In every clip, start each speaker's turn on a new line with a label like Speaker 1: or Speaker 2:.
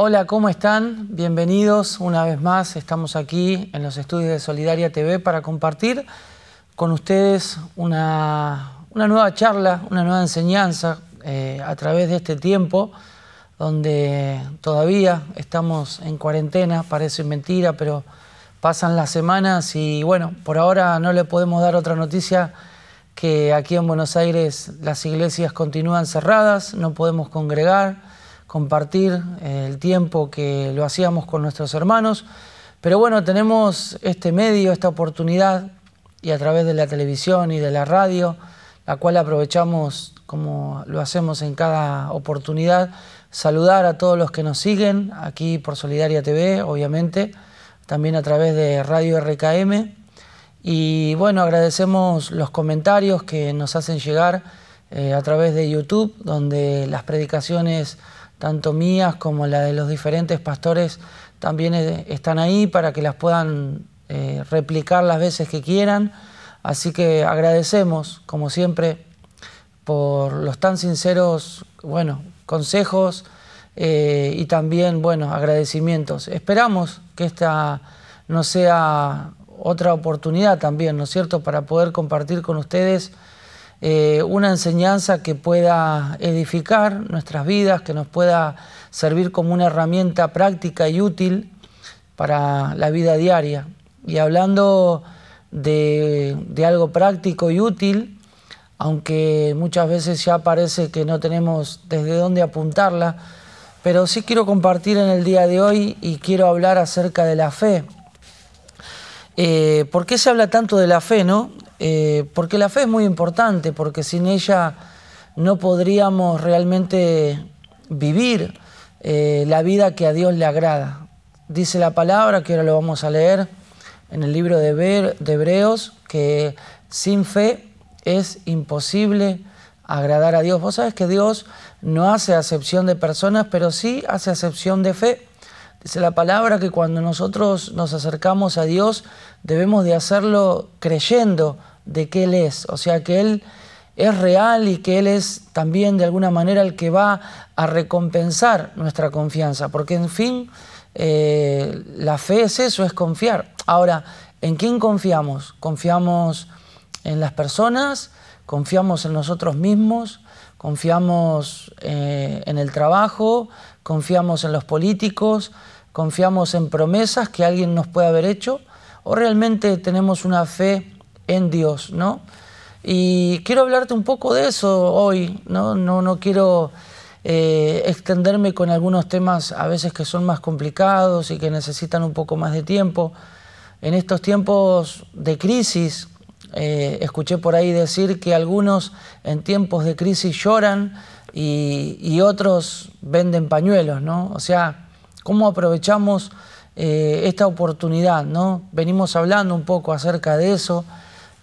Speaker 1: Hola, ¿cómo están? Bienvenidos una vez más. Estamos aquí en los estudios de Solidaria TV para compartir con ustedes una, nueva charla, una nueva enseñanza eh, a través de este tiempo donde todavía estamos en cuarentena, parece mentira, pero pasan las semanas y bueno, por ahora no le podemos dar otra noticia que aquí en Buenos Aires las iglesias continúan cerradas, no podemos congregar compartir eh, el tiempo que lo hacíamos con nuestros hermanos. Pero bueno, tenemos este medio, esta oportunidad, y a través de la televisión y de la radio, la cual aprovechamos como lo hacemos en cada oportunidad, saludar a todos los que nos siguen aquí por Solidaria TV, obviamente, también a través de Radio RKM. Y bueno, agradecemos los comentarios que nos hacen llegar eh, a través de YouTube, donde las predicaciones tanto mías como la de los diferentes pastores, también eh, están ahí para que las puedan eh, replicar las veces que quieran. Así que agradecemos, como siempre, por los tan sinceros, bueno, consejos eh, y también, bueno, agradecimientos. Esperamos que esta no sea otra oportunidad también, ¿no es cierto?, para poder compartir con ustedes eh, una enseñanza que pueda edificar nuestras vidas, que nos pueda servir como una herramienta práctica y útil para la vida diaria. Y hablando de algo práctico y útil, aunque muchas veces ya parece que no tenemos desde dónde apuntarla, pero sí quiero compartir en el día de hoy y quiero hablar acerca de la fe. Eh, ¿Por qué se habla tanto de la fe, no? Eh, porque la fe es muy importante, porque sin ella no podríamos realmente vivir eh, la vida que a Dios le agrada. Dice la palabra, que ahora lo vamos a leer en el libro de, de Hebreos, que sin fe es imposible agradar a Dios. Vos sabés que Dios no hace acepción de personas, pero sí hace acepción de fe. Dice la palabra que cuando nosotros nos acercamos a Dios debemos de hacerlo creyendo de que Él es, o sea, que Él es real y que Él es también de alguna manera el que va a recompensar nuestra confianza, porque en fin, eh, la fe es eso, es confiar. Ahora, ¿en quién confiamos? ¿Confiamos en las personas? ¿Confiamos en nosotros mismos? ¿Confiamos eh, en el trabajo? confiamos en los políticos, confiamos en promesas que alguien nos puede haber hecho, o realmente tenemos una fe en Dios, ¿no? Y quiero hablarte un poco de eso hoy, ¿no? No, no quiero eh, extenderme con algunos temas a veces que son más complicados y que necesitan un poco más de tiempo. En estos tiempos de crisis, eh, escuché por ahí decir que algunos en tiempos de crisis lloran, y, otros venden pañuelos, ¿no? O sea, ¿cómo aprovechamos eh, esta oportunidad, ¿no? Venimos hablando un poco acerca de eso,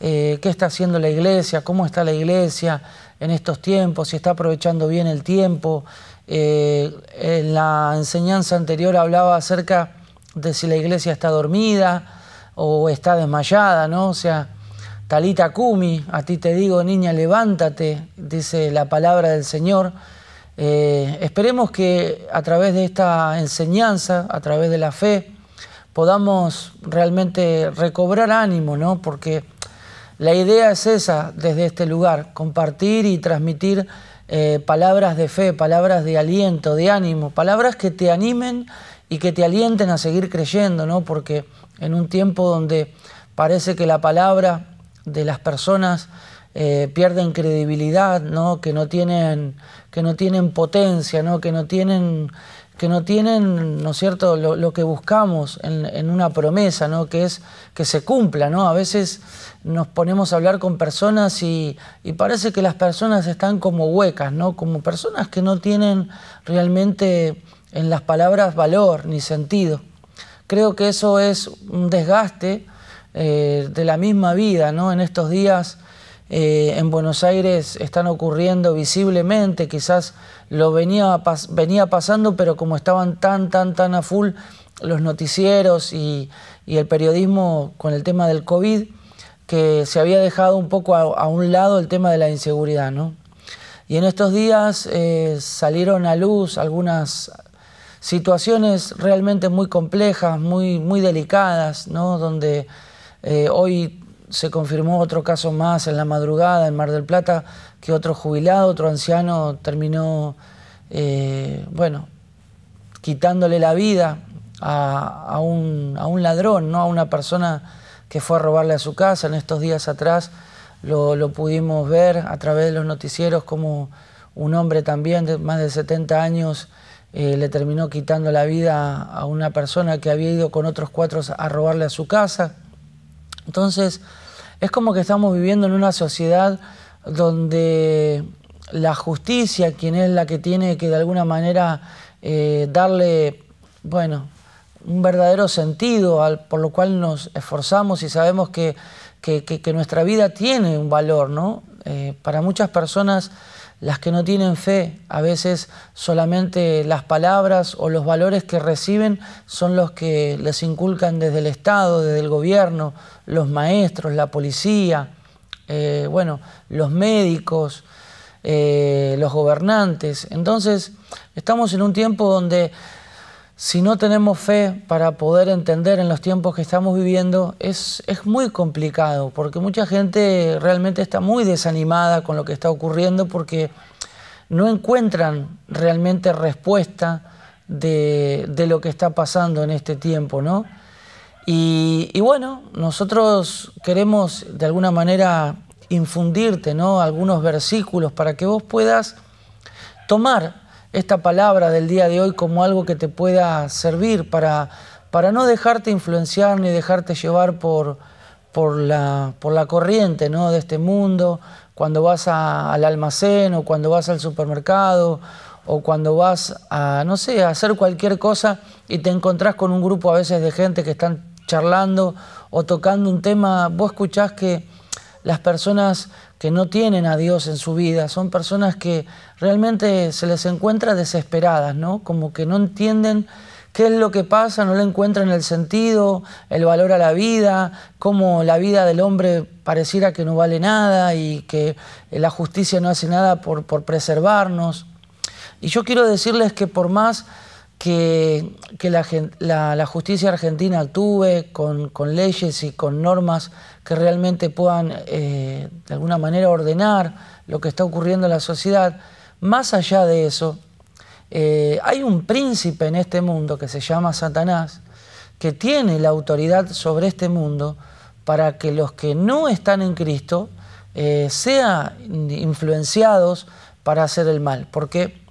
Speaker 1: eh, qué está haciendo la iglesia, cómo está la iglesia en estos tiempos, si está aprovechando bien el tiempo. Eh, en la enseñanza anterior hablaba acerca de si la iglesia está dormida o está desmayada, ¿no? O sea, Talita Kumi, a ti te digo, niña, levántate, dice la palabra del Señor. Eh, esperemos que a través de esta enseñanza, a través de la fe, podamos realmente recobrar ánimo, ¿no? Porque la idea es esa desde este lugar, compartir y transmitir eh, palabras de fe, palabras de aliento, de ánimo, palabras que te animen y que te alienten a seguir creyendo, ¿no? Porque en un tiempo donde parece que la palabra de las personas eh, pierden credibilidad, Que no tienen, que no tienen potencia, Que no tienen, que no tienen, ¿no es cierto? Lo, que buscamos en, una promesa, Que es que se cumpla, A veces nos ponemos a hablar con personas y, y parece que las personas están como huecas, ¿no? Como personas que no tienen realmente en las palabras valor ni sentido. Creo que eso es un desgaste eh, de la misma vida, ¿no? En estos días eh, en Buenos Aires están ocurriendo visiblemente, quizás lo venía, venía pasando, pero como estaban tan, tan, tan a full los noticieros y, el periodismo con el tema del COVID, que se había dejado un poco a, un lado el tema de la inseguridad, ¿no? Y en estos días eh, salieron a luz algunas situaciones realmente muy complejas, muy, muy delicadas, ¿no? donde eh, hoy se confirmó otro caso más en la madrugada en Mar del Plata, que otro jubilado, otro anciano terminó, eh, bueno, quitándole la vida a, un, ladrón, ¿no? a una persona que fue a robarle a su casa. En estos días atrás lo, pudimos ver a través de los noticieros como un hombre también de más de 70 años eh, le terminó quitando la vida a una persona que había ido con otros cuatro a robarle a su casa. Entonces, es como que estamos viviendo en una sociedad donde la justicia, quien es la que tiene que de alguna manera eh, darle, bueno, un verdadero sentido al, por lo cual nos esforzamos y sabemos que, nuestra vida tiene un valor, ¿no? Eh, para muchas personas las que no tienen fe, a veces solamente las palabras o los valores que reciben son los que les inculcan desde el Estado, desde el gobierno, los maestros, la policía, eh, bueno, los médicos, eh, los gobernantes. Entonces, estamos en un tiempo donde si no tenemos fe para poder entender en los tiempos que estamos viviendo, es, es, muy complicado, porque mucha gente realmente está muy desanimada con lo que está ocurriendo porque no encuentran realmente respuesta de, lo que está pasando en este tiempo, ¿no? Y, bueno, nosotros queremos de alguna manera infundirte, ¿no? Algunos versículos para que vos puedas tomar esta palabra del día de hoy como algo que te pueda servir para, para no dejarte influenciar ni dejarte llevar por, por, la, por la corriente ¿no? de este mundo, cuando vas al almacén o cuando vas al supermercado o cuando vas a, no sé, a hacer cualquier cosa y te encontrás con un grupo a veces de gente que están charlando o tocando un tema, vos escuchás que las personas que no tienen a Dios en su vida son personas que realmente se les encuentra desesperadas, ¿no? Como que no entienden qué es lo que pasa, no le encuentran el sentido, el valor a la vida, cómo la vida del hombre pareciera que no vale nada y que eh, la justicia no hace nada por, preservarnos. Y yo quiero decirles que por más que, la, justicia argentina actúe con, leyes y con normas que realmente puedan eh, de alguna manera ordenar lo que está ocurriendo en la sociedad, más allá de eso, eh, hay un príncipe en este mundo que se llama Satanás, que tiene la autoridad sobre este mundo para que los que no están en Cristo eh, sean influenciados para hacer el mal. Porque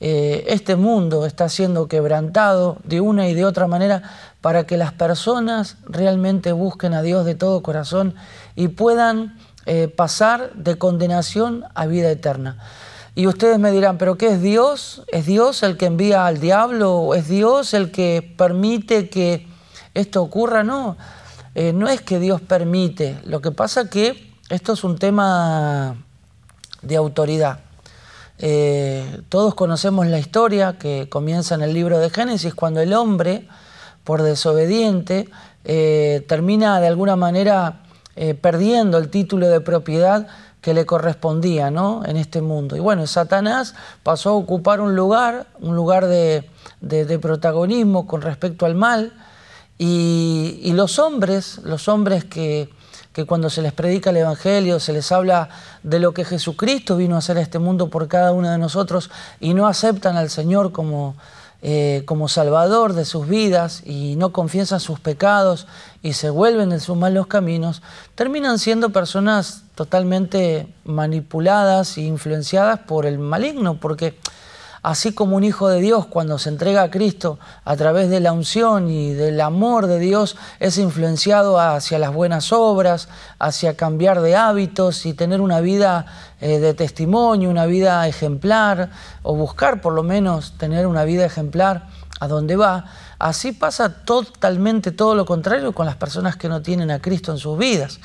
Speaker 1: eh, este mundo está siendo quebrantado de una y de otra manera para que las personas realmente busquen a Dios de todo corazón y puedan pasar de condenación a vida eterna. Y ustedes me dirán, ¿pero qué es Dios? ¿Es Dios el que envía al diablo? ¿Es Dios el que permite que esto ocurra? No, eh, no es que Dios permite. Lo que pasa que esto es un tema de autoridad. Eh, todos conocemos la historia que comienza en el libro de Génesis, cuando el hombre, por desobediente, eh, termina de alguna manera perdiendo el título de propiedad que le correspondía ¿no? en este mundo. Y bueno, Satanás pasó a ocupar un lugar, un lugar de, protagonismo con respecto al mal, y, los hombres, los hombres que, que cuando se les predica el Evangelio, se les habla de lo que Jesucristo vino a hacer a este mundo por cada uno de nosotros y no aceptan al Señor como, eh, como Salvador de sus vidas y no confiesan sus pecados y se vuelven en sus malos caminos, terminan siendo personas totalmente manipuladas e influenciadas por el maligno, porque Así como un hijo de Dios cuando se entrega a Cristo a través de la unción y del amor de Dios es influenciado hacia las buenas obras, hacia cambiar de hábitos y tener una vida eh, de testimonio, una vida ejemplar o buscar por lo menos tener una vida ejemplar a donde va, así pasa totalmente todo lo contrario con las personas que no tienen a Cristo en sus vidas.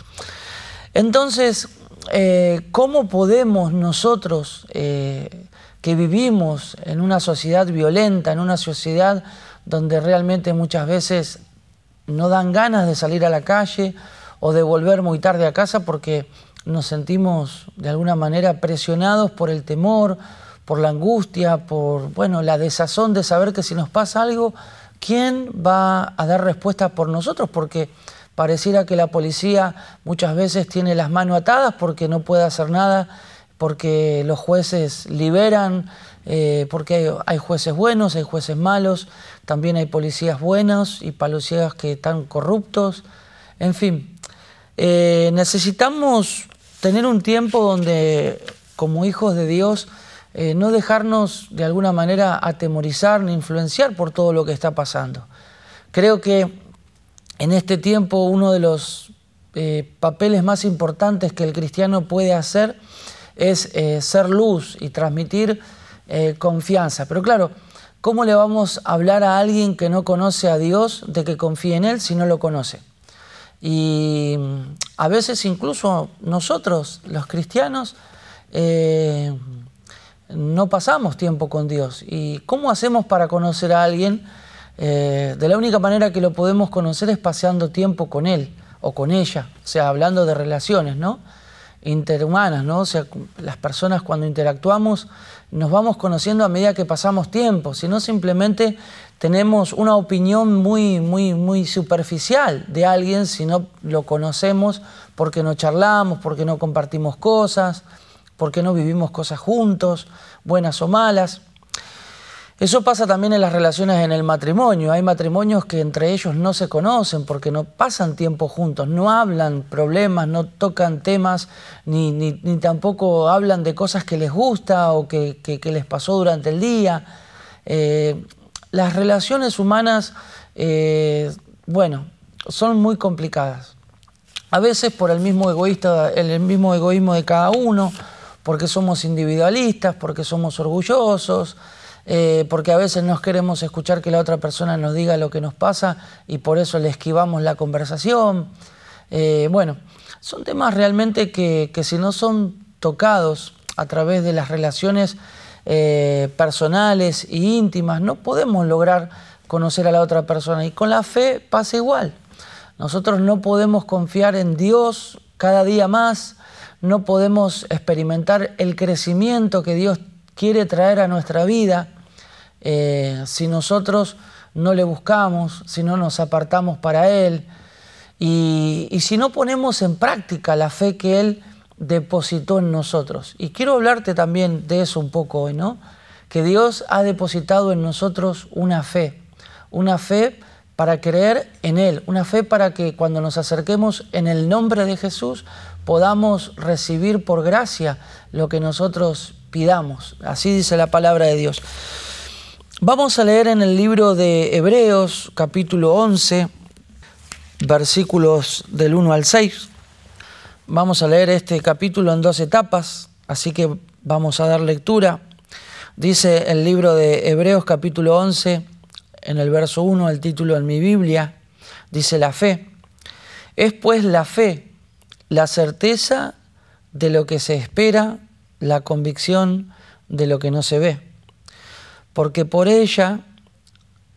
Speaker 1: Entonces, eh, ¿cómo podemos nosotros eh, que vivimos en una sociedad violenta, en una sociedad donde realmente muchas veces no dan ganas de salir a la calle o de volver muy tarde a casa porque nos sentimos de alguna manera presionados por el temor, por la angustia, por bueno, la desazón de saber que si nos pasa algo, ¿quién va a dar respuesta por nosotros? Porque pareciera que la policía muchas veces tiene las manos atadas porque no puede hacer nada porque los jueces liberan, eh, porque hay, jueces buenos, hay jueces malos, también hay policías buenos y policías que están corruptos, en fin. Eh, necesitamos tener un tiempo donde, como hijos de Dios, eh, no dejarnos de alguna manera atemorizar ni influenciar por todo lo que está pasando. Creo que en este tiempo uno de los papeles más importantes que el cristiano puede hacer es eh, ser luz y transmitir eh, confianza. Pero claro, ¿cómo le vamos a hablar a alguien que no conoce a Dios de que confíe en Él si no lo conoce? Y mm, a veces incluso nosotros, los cristianos, eh, no pasamos tiempo con Dios. ¿Y cómo hacemos para conocer a alguien? de la única manera que lo podemos conocer es paseando tiempo con Él o con ella, o sea, hablando de relaciones, ¿no? interhumanas, ¿no? O sea, las personas cuando interactuamos nos vamos conociendo a medida que pasamos tiempo, sino simplemente tenemos una opinión muy, muy, muy superficial de alguien si no lo conocemos porque no charlamos, porque no compartimos cosas, porque no vivimos cosas juntos, buenas o malas. Eso pasa también en las relaciones en el matrimonio. Hay matrimonios que entre ellos no se conocen porque no pasan tiempo juntos, no hablan problemas, no tocan temas, ni, tampoco hablan de cosas que les gusta o que, les pasó durante el día. Eh, las relaciones humanas, eh, bueno, son muy complicadas. A veces por el mismo, egoísta, el mismo egoísmo de cada uno, porque somos individualistas, porque somos orgullosos. Eh, porque a veces nos queremos escuchar que la otra persona nos diga lo que nos pasa y por eso le esquivamos la conversación. Eh, bueno, son temas realmente que, si no son tocados a través de las relaciones eh, personales e íntimas, no podemos lograr conocer a la otra persona. Y con la fe pasa igual. Nosotros no podemos confiar en Dios cada día más, no podemos experimentar el crecimiento que Dios quiere traer a nuestra vida eh, si nosotros no le buscamos, si no nos apartamos para Él y si no ponemos en práctica la fe que Él depositó en nosotros. Y quiero hablarte también de eso un poco hoy, ¿no? Que Dios ha depositado en nosotros una fe, una fe para creer en Él, una fe para que cuando nos acerquemos en el nombre de Jesús podamos recibir por gracia lo que nosotros pidamos. Así dice la palabra de Dios. Vamos a leer en el libro de Hebreos capítulo 11, versículos del 1 al 6. Vamos a leer este capítulo en dos etapas, así que vamos a dar lectura. Dice el libro de Hebreos capítulo 11, en el verso 1, el título en mi Biblia, dice la fe. Es pues la fe, la certeza de lo que se espera, la convicción de lo que no se ve porque por ella,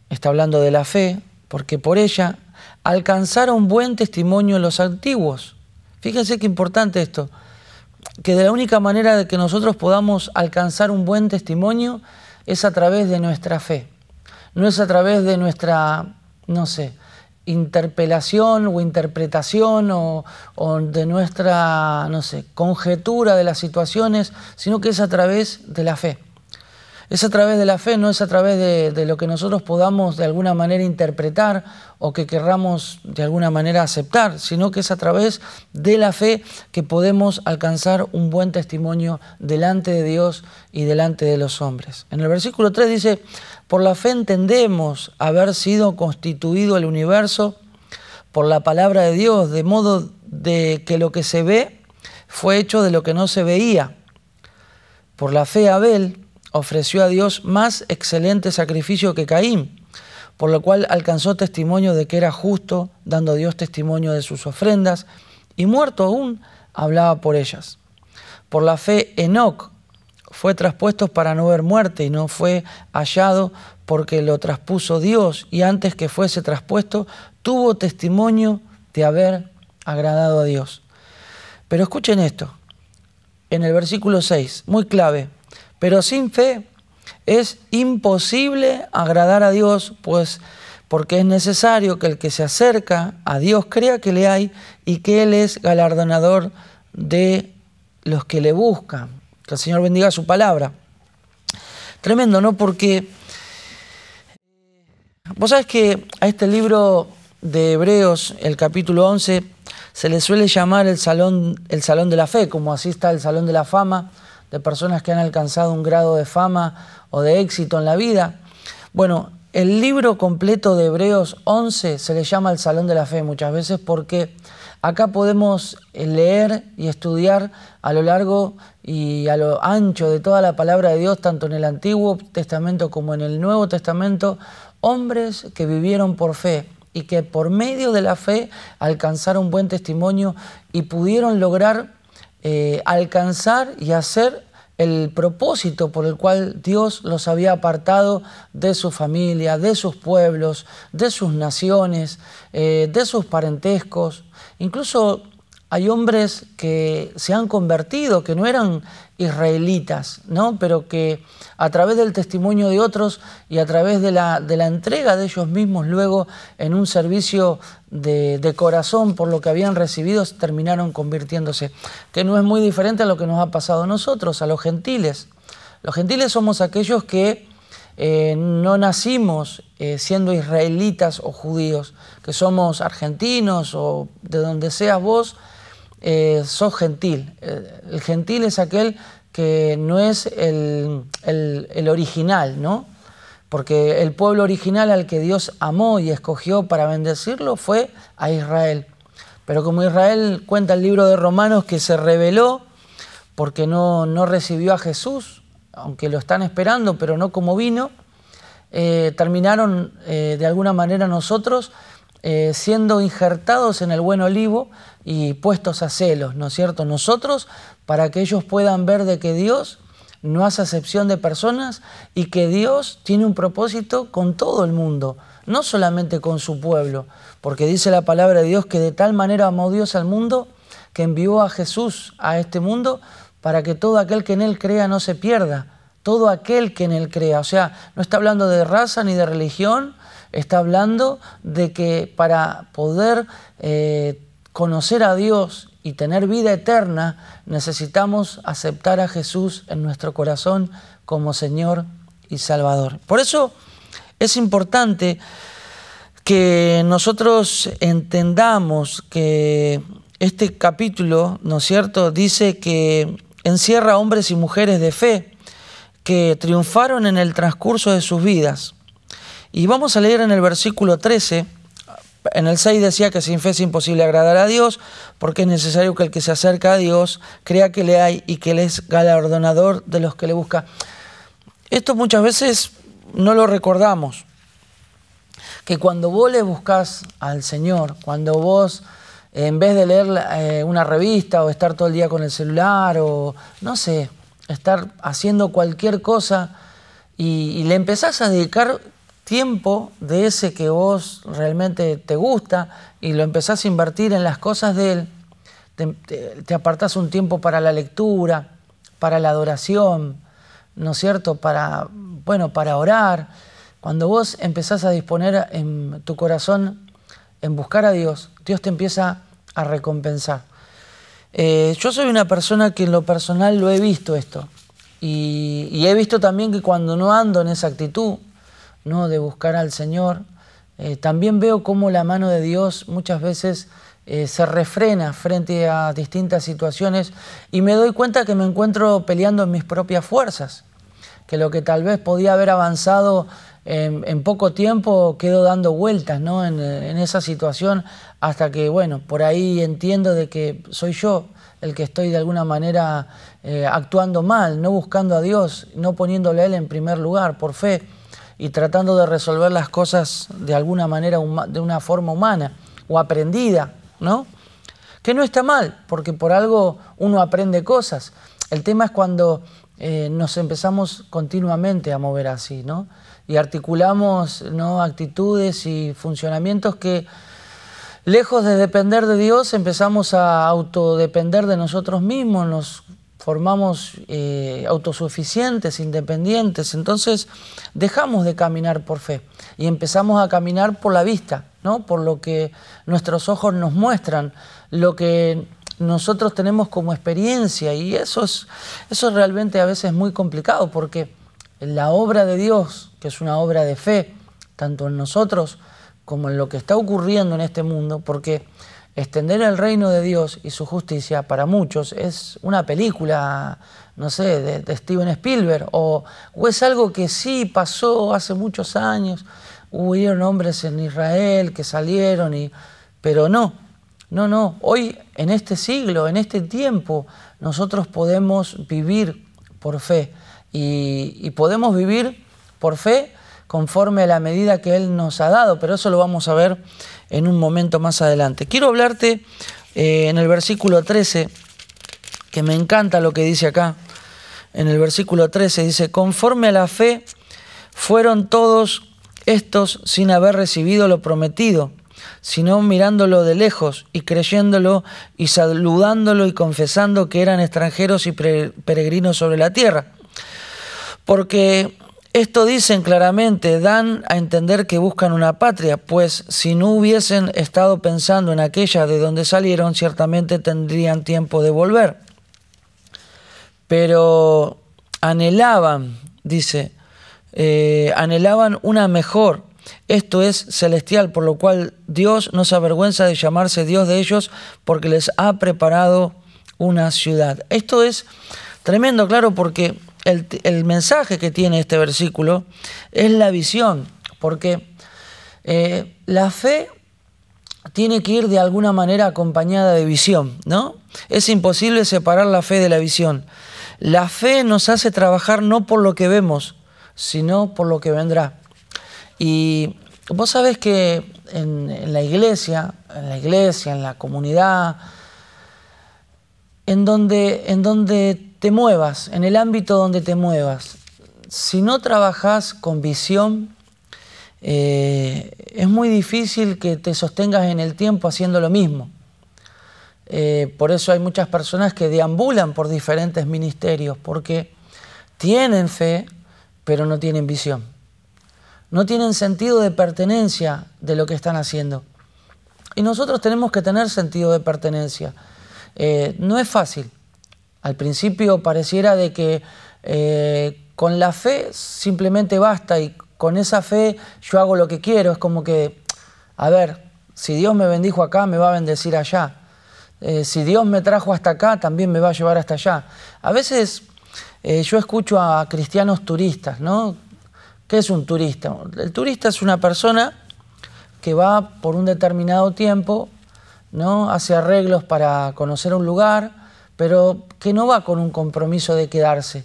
Speaker 1: está hablando de la fe, porque por ella alcanzaron buen testimonio los antiguos. Fíjense qué importante esto, que de la única manera de que nosotros podamos alcanzar un buen testimonio es a través de nuestra fe, no es a través de nuestra, no sé, interpelación o interpretación o, o, de nuestra, no sé, conjetura de las situaciones, sino que es a través de la fe. Es a través de la fe, no es a través de, lo que nosotros podamos de alguna manera interpretar o que querramos de alguna manera aceptar, sino que es a través de la fe que podemos alcanzar un buen testimonio delante de Dios y delante de los hombres. En el versículo 3 dice, por la fe entendemos haber sido constituido el universo por la palabra de Dios, de modo de que lo que se ve fue hecho de lo que no se veía. Por la fe Abel ofreció a Dios más excelente sacrificio que Caín, por lo cual alcanzó testimonio de que era justo, dando Dios testimonio de sus ofrendas, y muerto aún, hablaba por ellas. Por la fe, Enoc fue traspuesto para no ver muerte y no fue hallado porque lo traspuso Dios y antes que fuese traspuesto tuvo testimonio de haber agradado a Dios. Pero escuchen esto, en el versículo 6, muy clave, pero sin fe es imposible agradar a Dios, pues porque es necesario que el que se acerca a Dios crea que le hay y que Él es galardonador de los que le buscan. Que el Señor bendiga su palabra. Tremendo, ¿no? Porque eh, vos sabés que a este libro de Hebreos, el capítulo 11, se le suele llamar el salón, el salón de la fe, como así está el salón de la fama de personas que han alcanzado un grado de fama o de éxito en la vida. Bueno, el libro completo de Hebreos 11 se le llama el Salón de la Fe muchas veces porque acá podemos eh, leer y estudiar a lo largo y a lo ancho de toda la palabra de Dios, tanto en el Antiguo Testamento como en el Nuevo Testamento, hombres que vivieron por fe y que por medio de la fe alcanzaron buen testimonio y pudieron lograr eh, alcanzar y hacer el propósito por el cual Dios los había apartado de su familia, de sus pueblos, de sus naciones, eh, de sus parentescos, incluso hay hombres que se han convertido, que no eran israelitas, ¿no? pero que a través del testimonio de otros y a través de la, entrega de ellos mismos luego en un servicio de, corazón por lo que habían recibido, terminaron convirtiéndose, que no es muy diferente a lo que nos ha pasado a nosotros, a los gentiles. Los gentiles somos aquellos que eh, no nacimos eh, siendo israelitas o judíos, que somos argentinos o de donde seas vos, eh, sos gentil. Eh, el gentil es aquel que no es el, original, ¿no? Porque el pueblo original al que Dios amó y escogió para bendecirlo fue a Israel. Pero como Israel cuenta el libro de Romanos que se rebeló porque no, recibió a Jesús, aunque lo están esperando, pero no como vino, eh, terminaron de alguna manera nosotros siendo injertados en el buen olivo y puestos a celos, ¿no es cierto? Nosotros, para que ellos puedan ver de que Dios no hace acepción de personas y que Dios tiene un propósito con todo el mundo, no solamente con su pueblo, porque dice la palabra de Dios que de tal manera amó Dios al mundo que envió a Jesús a este mundo para que todo aquel que en él crea no se pierda, todo aquel que en él crea, o sea, no está hablando de raza ni de religión, está hablando de que para poder... Eh, conocer a Dios y tener vida eterna, necesitamos aceptar a Jesús en nuestro corazón como Señor y Salvador. Por eso es importante que nosotros entendamos que este capítulo, ¿no es cierto?, dice que encierra hombres y mujeres de fe que triunfaron en el transcurso de sus vidas. Y vamos a leer en el versículo 13 en el 6 decía que sin fe es imposible agradar a Dios, porque es necesario que el que se acerca a Dios crea que le hay y que él es galardonador de los que le busca. Esto muchas veces no lo recordamos, que cuando vos le buscas al Señor, cuando vos en vez de leer eh, una revista o estar todo el día con el celular o no sé, estar haciendo cualquier cosa y, y le empezás a dedicar tiempo de ese que vos realmente te gusta y lo empezás a invertir en las cosas de él, te, apartás un tiempo para la lectura, para la adoración, ¿no es cierto? Para, bueno, para orar. Cuando vos empezás a disponer en tu corazón en buscar a Dios, Dios te empieza a recompensar. Eh, yo soy una persona que en lo personal lo he visto esto. y he visto también que cuando no ando en esa actitud, ¿no? de buscar al Señor. Eh, también veo cómo la mano de Dios muchas veces eh, se refrena frente a distintas situaciones y me doy cuenta que me encuentro peleando en mis propias fuerzas, que lo que tal vez podía haber avanzado en, poco tiempo quedó dando vueltas ¿no? en, esa situación hasta que, bueno, por ahí entiendo de que soy yo el que estoy de alguna manera eh, actuando mal, no buscando a Dios, no poniéndole a Él en primer lugar, por fe y tratando de resolver las cosas de alguna manera, de una forma humana o aprendida, ¿no? Que no está mal, porque por algo uno aprende cosas. El tema es cuando eh, nos empezamos continuamente a mover así, ¿no? Y articulamos ¿no? actitudes y funcionamientos que, lejos de depender de Dios, empezamos a autodepender de nosotros mismos, nos formamos eh, autosuficientes, independientes, entonces dejamos de caminar por fe y empezamos a caminar por la vista, ¿no? por lo que nuestros ojos nos muestran, lo que nosotros tenemos como experiencia y eso es, eso es realmente a veces muy complicado porque la obra de Dios, que es una obra de fe, tanto en nosotros como en lo que está ocurriendo en este mundo, porque extender el reino de Dios y su justicia para muchos es una película, no sé, de, Steven Spielberg, o, es algo que sí pasó hace muchos años, hubo hombres en Israel que salieron, y, pero no, no, no, hoy en este siglo, en este tiempo, nosotros podemos vivir por fe y podemos vivir por fe conforme a la medida que Él nos ha dado, pero eso lo vamos a ver en un momento más adelante. Quiero hablarte eh, en el versículo 13, que me encanta lo que dice acá, en el versículo 13 dice, conforme a la fe fueron todos estos sin haber recibido lo prometido, sino mirándolo de lejos y creyéndolo y saludándolo y confesando que eran extranjeros y peregrinos sobre la tierra. Porque esto dicen claramente, dan a entender que buscan una patria, pues si no hubiesen estado pensando en aquella de donde salieron, ciertamente tendrían tiempo de volver. Pero anhelaban, dice, eh, anhelaban una mejor. Esto es celestial, por lo cual Dios no se avergüenza de llamarse Dios de ellos porque les ha preparado una ciudad. Esto es tremendo, claro, porque el, mensaje que tiene este versículo es la visión, porque eh, la fe tiene que ir de alguna manera acompañada de visión, ¿no? Es imposible separar la fe de la visión. La fe nos hace trabajar no por lo que vemos, sino por lo que vendrá. Y vos sabés que en, en la iglesia, en la iglesia, en la comunidad, en donde, en donde te muevas, en el ámbito donde te muevas, si no trabajas con visión, eh, es muy difícil que te sostengas en el tiempo haciendo lo mismo. Eh, por eso hay muchas personas que deambulan por diferentes ministerios, porque tienen fe, pero no tienen visión. No tienen sentido de pertenencia de lo que están haciendo. Y nosotros tenemos que tener sentido de pertenencia. Eh, no es fácil. Al principio pareciera de que eh, con la fe simplemente basta y con esa fe yo hago lo que quiero. Es como que, a ver, si Dios me bendijo acá, me va a bendecir allá. Eh, si Dios me trajo hasta acá, también me va a llevar hasta allá. A veces eh, yo escucho a cristianos turistas, ¿no? ¿Qué es un turista? El turista es una persona que va por un determinado tiempo, ¿no? Hace arreglos para conocer un lugar, pero que no va con un compromiso de quedarse.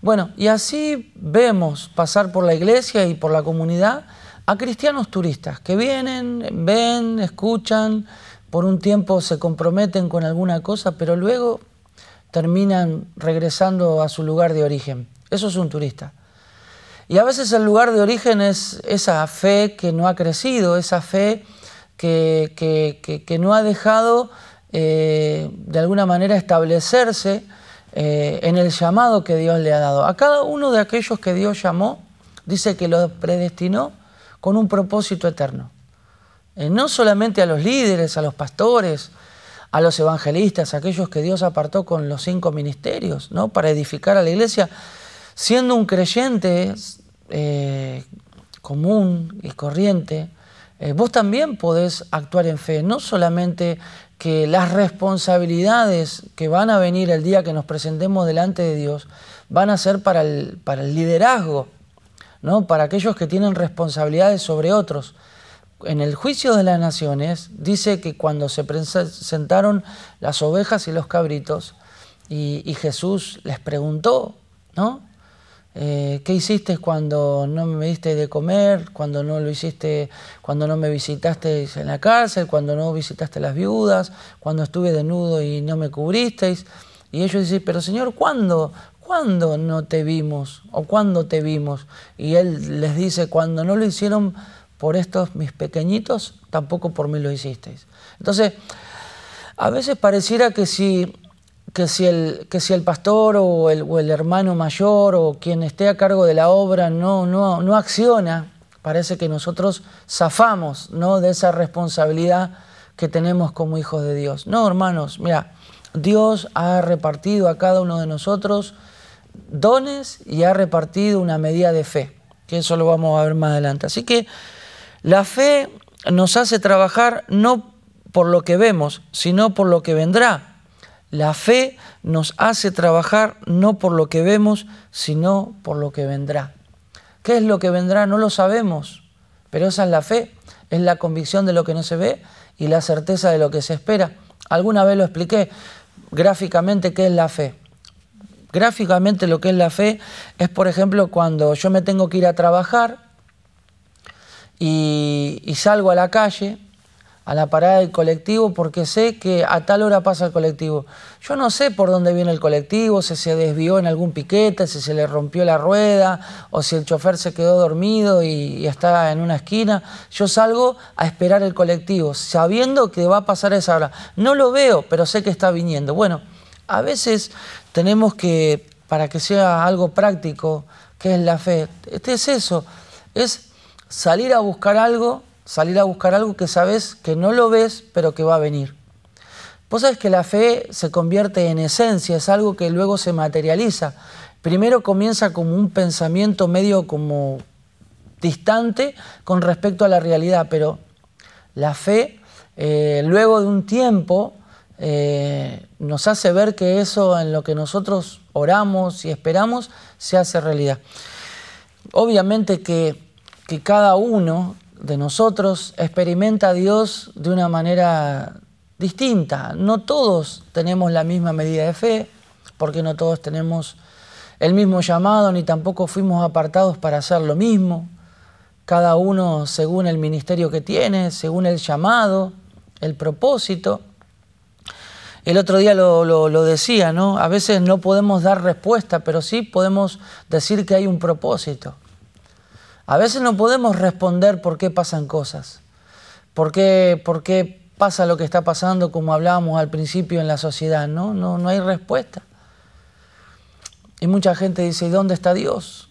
Speaker 1: Bueno, y así vemos pasar por la iglesia y por la comunidad a cristianos turistas que vienen, ven, escuchan, por un tiempo se comprometen con alguna cosa, pero luego terminan regresando a su lugar de origen. Eso es un turista. Y a veces el lugar de origen es esa fe que no ha crecido, esa fe que, no ha dejado eh, de alguna manera establecerse eh, en el llamado que Dios le ha dado. A cada uno de aquellos que Dios llamó, dice que los predestinó con un propósito eterno. Eh, no solamente a los líderes, a los pastores, a los evangelistas, a aquellos que Dios apartó con los cinco ministerios, ¿no? Para edificar a la iglesia, siendo un creyente común y corriente, vos también podés actuar en fe, no solamente que las responsabilidades que van a venir el día que nos presentemos delante de Dios van a ser para el, para el liderazgo, ¿no? para aquellos que tienen responsabilidades sobre otros. En el juicio de las naciones dice que cuando se presentaron las ovejas y los cabritos y, y Jesús les preguntó, ¿no? Eh, ¿Qué hiciste cuando no me diste de comer, cuando no lo hiciste, cuando no me visitasteis en la cárcel, cuando no visitaste las viudas, cuando estuve desnudo y no me cubristeis? Y ellos dicen, pero Señor, ¿cuándo? ¿Cuándo no te vimos? ¿O cuándo te vimos? Y Él les dice, cuando no lo hicieron por estos mis pequeñitos, tampoco por mí lo hicisteis. Entonces, a veces pareciera que si que si el, que si el pastor o el, hermano mayor o quien esté a cargo de la obra no, no, no acciona, parece que nosotros zafamos ¿no? de esa responsabilidad que tenemos como hijos de Dios. No, hermanos, mira, Dios ha repartido a cada uno de nosotros dones y ha repartido una medida de fe, que eso lo vamos a ver más adelante. Así que la fe nos hace trabajar no por lo que vemos, sino por lo que vendrá. La fe nos hace trabajar no por lo que vemos, sino por lo que vendrá. ¿Qué es lo que vendrá? No lo sabemos, pero esa es la fe, es la convicción de lo que no se ve y la certeza de lo que se espera. Alguna vez lo expliqué gráficamente qué es la fe. Gráficamente lo que es la fe es, por ejemplo, cuando yo me tengo que ir a trabajar y, salgo a la calle a la parada del colectivo porque sé que a tal hora pasa el colectivo. Yo no sé por dónde viene el colectivo, si se desvió en algún piquete, si se le rompió la rueda o si el chofer se quedó dormido y, está en una esquina. Yo salgo a esperar el colectivo sabiendo que va a pasar esa hora. No lo veo, pero sé que está viniendo. Bueno, a veces tenemos que, para que sea algo práctico, que es la fe, este es eso, es salir a buscar algo salir a buscar algo que sabes que no lo ves, pero que va a venir. Vos sabés que la fe se convierte en esencia, es algo que luego se materializa. Primero comienza como un pensamiento medio como distante con respecto a la realidad, pero la fe eh, luego de un tiempo eh, nos hace ver que eso en lo que nosotros oramos y esperamos se hace realidad. Obviamente que, que cada uno de nosotros experimenta Dios de una manera distinta. No todos tenemos la misma medida de fe, porque no todos tenemos el mismo llamado, ni tampoco fuimos apartados para hacer lo mismo. Cada uno según el ministerio que tiene, según el llamado, el propósito. El otro día lo, lo decía, ¿no? A veces no podemos dar respuesta, pero sí podemos decir que hay un propósito a veces no podemos responder por qué pasan cosas, por qué, por qué pasa lo que está pasando, como hablábamos al principio en la sociedad, ¿no? No, no hay respuesta. Y mucha gente dice, ¿y dónde está Dios?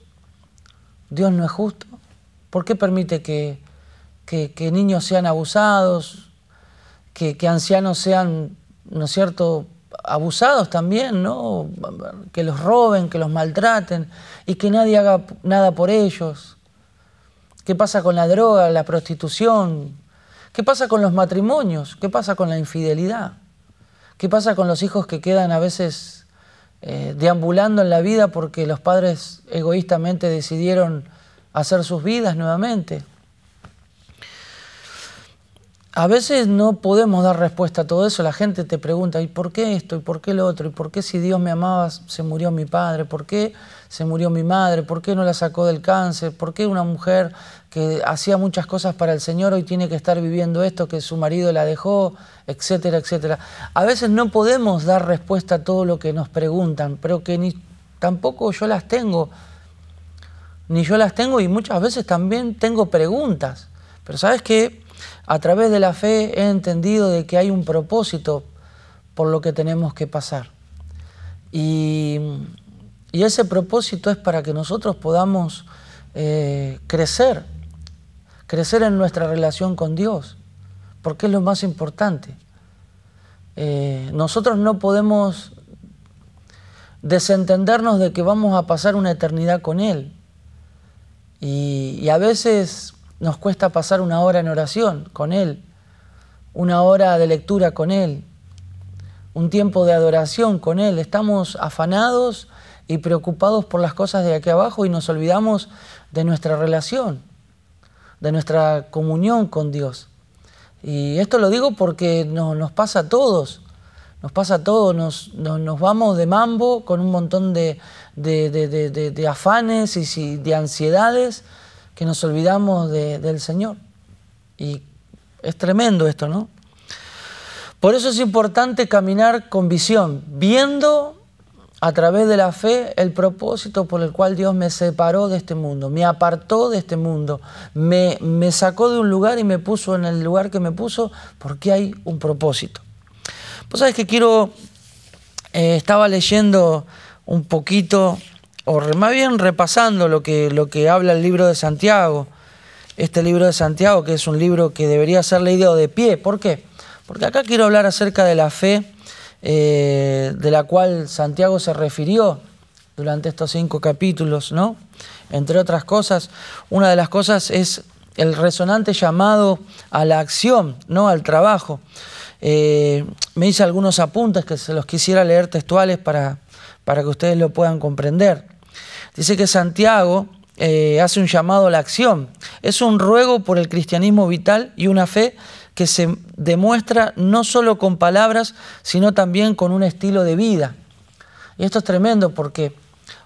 Speaker 1: Dios no es justo. ¿Por qué permite que, niños sean abusados, que, que, ancianos sean, ¿no es cierto?, abusados también, ¿no? Que los roben, que los maltraten y que nadie haga nada por ellos. ¿Qué pasa con la droga, la prostitución? ¿Qué pasa con los matrimonios? ¿Qué pasa con la infidelidad? ¿Qué pasa con los hijos que quedan a veces eh, deambulando en la vida porque los padres egoístamente decidieron hacer sus vidas nuevamente? a veces no podemos dar respuesta a todo eso. La gente te pregunta, ¿y por qué esto? ¿Y por qué lo otro? ¿Y por qué si Dios me amaba se murió mi padre? ¿Por qué se murió mi madre? ¿Por qué no la sacó del cáncer? ¿Por qué una mujer que hacía muchas cosas para el Señor hoy tiene que estar viviendo esto que su marido la dejó? Etcétera, etcétera. A veces no podemos dar respuesta a todo lo que nos preguntan, pero que ni, tampoco yo las tengo. Ni yo las tengo y muchas veces también tengo preguntas. Pero sabes qué? a través de la fe he entendido de que hay un propósito por lo que tenemos que pasar. Y, ese propósito es para que nosotros podamos eh, crecer, crecer en nuestra relación con Dios, porque es lo más importante. Eh, nosotros no podemos desentendernos de que vamos a pasar una eternidad con Él. y a veces nos cuesta pasar una hora en oración con Él, una hora de lectura con Él, un tiempo de adoración con Él. Estamos afanados y preocupados por las cosas de aquí abajo y nos olvidamos de nuestra relación, de nuestra comunión con Dios. Y esto lo digo porque nos pasa a todos, nos pasa a todos, nos, vamos de mambo con un montón de afanes y de ansiedades que nos olvidamos del Señor. Y es tremendo esto, ¿no? Por eso es importante caminar con visión, viendo a través de la fe el propósito por el cual Dios me separó de este mundo, me apartó de este mundo, me, me sacó de un lugar y me puso en el lugar que me puso porque hay un propósito. Pues sabes que quiero, eh, estaba leyendo un poquito o más bien repasando lo que, lo que habla el libro de Santiago, este libro de Santiago, que es un libro que debería ser leído de pie. ¿Por qué? Porque acá quiero hablar acerca de la fe eh, de la cual Santiago se refirió durante estos cinco capítulos, ¿no? Entre otras cosas, una de las cosas es el resonante llamado a la acción, ¿no? Al trabajo. Eh, me hice algunos apuntes que se los quisiera leer textuales para, para que ustedes lo puedan comprender. Dice que Santiago eh, hace un llamado a la acción. Es un ruego por el cristianismo vital y una fe que se demuestra no solo con palabras, sino también con un estilo de vida. Y esto es tremendo porque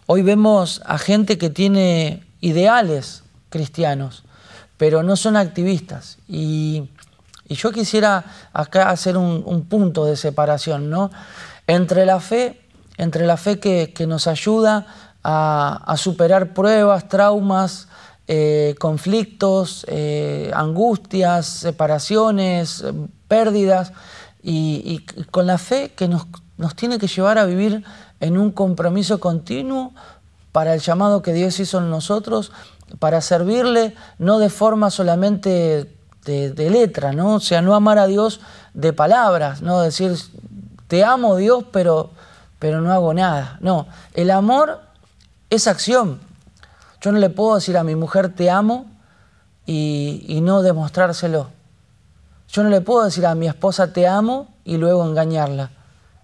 Speaker 1: hoy vemos a gente que tiene ideales cristianos, pero no son activistas. Y, yo quisiera acá hacer un, punto de separación, ¿no? Entre la fe entre la fe que, nos ayuda a, superar pruebas, traumas, eh, conflictos, eh, angustias, separaciones, pérdidas, y, con la fe que nos, nos tiene que llevar a vivir en un compromiso continuo para el llamado que Dios hizo en nosotros, para servirle no de forma solamente de, letra, ¿no? O sea, no amar a Dios de palabras, ¿no? Decir, te amo Dios, pero pero no hago nada. No, el amor es acción. Yo no le puedo decir a mi mujer te amo y, no demostrárselo. Yo no le puedo decir a mi esposa te amo y luego engañarla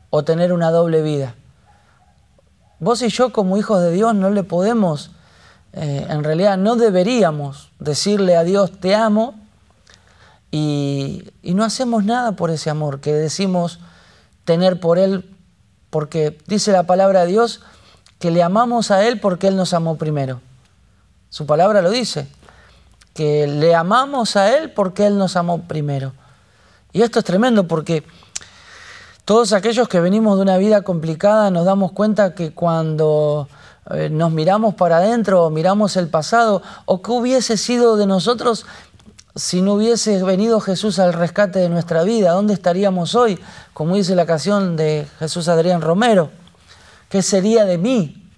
Speaker 1: o tener una doble vida. Vos y yo como hijos de Dios no le podemos, eh, en realidad no deberíamos decirle a Dios te amo y no hacemos nada por ese amor que decimos tener por Él porque dice la palabra de Dios que le amamos a Él porque Él nos amó primero. Su palabra lo dice, que le amamos a Él porque Él nos amó primero. Y esto es tremendo porque todos aquellos que venimos de una vida complicada nos damos cuenta que cuando eh, nos miramos para adentro o miramos el pasado o qué hubiese sido de nosotros si no hubiese venido Jesús al rescate de nuestra vida, ¿dónde estaríamos hoy? Como dice la canción de Jesús Adrián Romero, ¿qué sería de mí?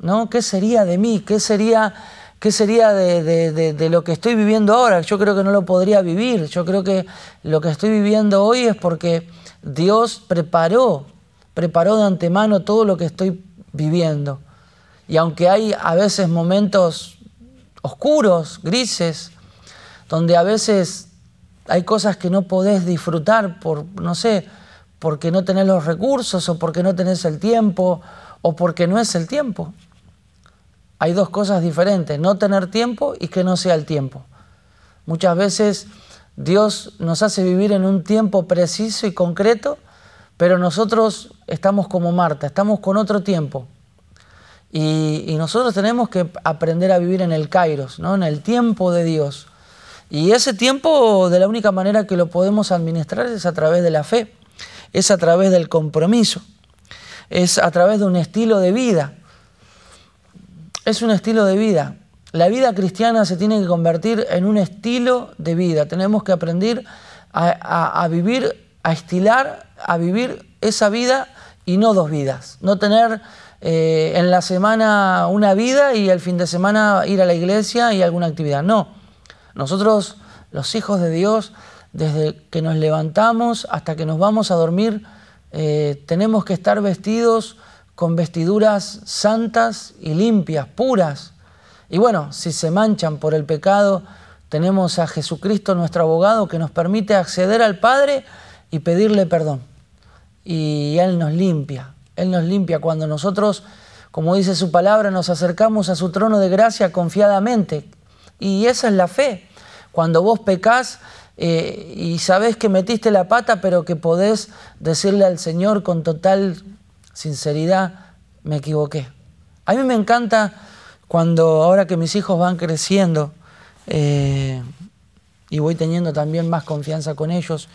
Speaker 1: ¿No? ¿Qué sería de mí? ¿Qué sería, qué sería de, de lo que estoy viviendo ahora? Yo creo que no lo podría vivir. Yo creo que lo que estoy viviendo hoy es porque Dios preparó, preparó de antemano todo lo que estoy viviendo. Y aunque hay a veces momentos oscuros, grises, donde a veces hay cosas que no podés disfrutar por, no sé, porque no tenés los recursos o porque no tenés el tiempo o porque no es el tiempo. Hay dos cosas diferentes, no tener tiempo y que no sea el tiempo. Muchas veces Dios nos hace vivir en un tiempo preciso y concreto, pero nosotros estamos como Marta, estamos con otro tiempo. Y, nosotros tenemos que aprender a vivir en el kairos, ¿no? en el tiempo de Dios, y ese tiempo de la única manera que lo podemos administrar es a través de la fe, es a través del compromiso, es a través de un estilo de vida. Es un estilo de vida. La vida cristiana se tiene que convertir en un estilo de vida. Tenemos que aprender a, vivir, a estilar, a vivir esa vida y no dos vidas. No tener eh, en la semana una vida y el fin de semana ir a la iglesia y alguna actividad. No nosotros, los hijos de Dios, desde que nos levantamos hasta que nos vamos a dormir, eh, tenemos que estar vestidos con vestiduras santas y limpias, puras. Y bueno, si se manchan por el pecado, tenemos a Jesucristo nuestro abogado que nos permite acceder al Padre y pedirle perdón. Y Él nos limpia, Él nos limpia cuando nosotros, como dice su palabra, nos acercamos a su trono de gracia confiadamente, y esa es la fe. Cuando vos pecas eh, y sabés que metiste la pata, pero que podés decirle al Señor con total sinceridad, me equivoqué. A mí me encanta cuando ahora que mis hijos van creciendo eh, y voy teniendo también más confianza con ellos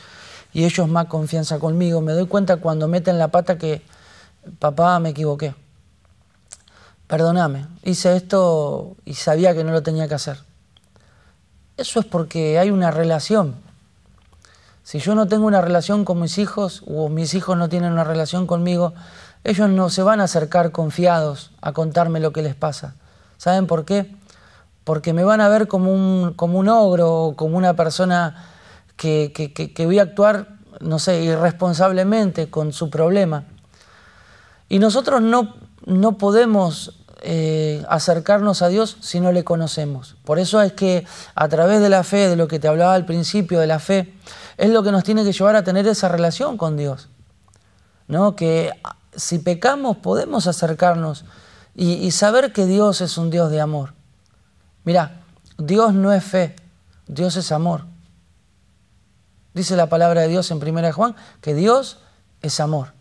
Speaker 1: y ellos más confianza conmigo, me doy cuenta cuando meten la pata que, papá, me equivoqué. Perdóname, hice esto y sabía que no lo tenía que hacer. Eso es porque hay una relación. Si yo no tengo una relación con mis hijos o mis hijos no tienen una relación conmigo, ellos no se van a acercar confiados a contarme lo que les pasa. ¿Saben por qué? Porque me van a ver como un, como un ogro como una persona que, voy a actuar, no sé, irresponsablemente con su problema. Y nosotros no, no podemos eh, acercarnos a Dios si no le conocemos. Por eso es que a través de la fe, de lo que te hablaba al principio, de la fe, es lo que nos tiene que llevar a tener esa relación con Dios. ¿no? Que si pecamos podemos acercarnos y, saber que Dios es un Dios de amor. mira, Dios no es fe, Dios es amor. Dice la palabra de Dios en 1 Juan que Dios es amor.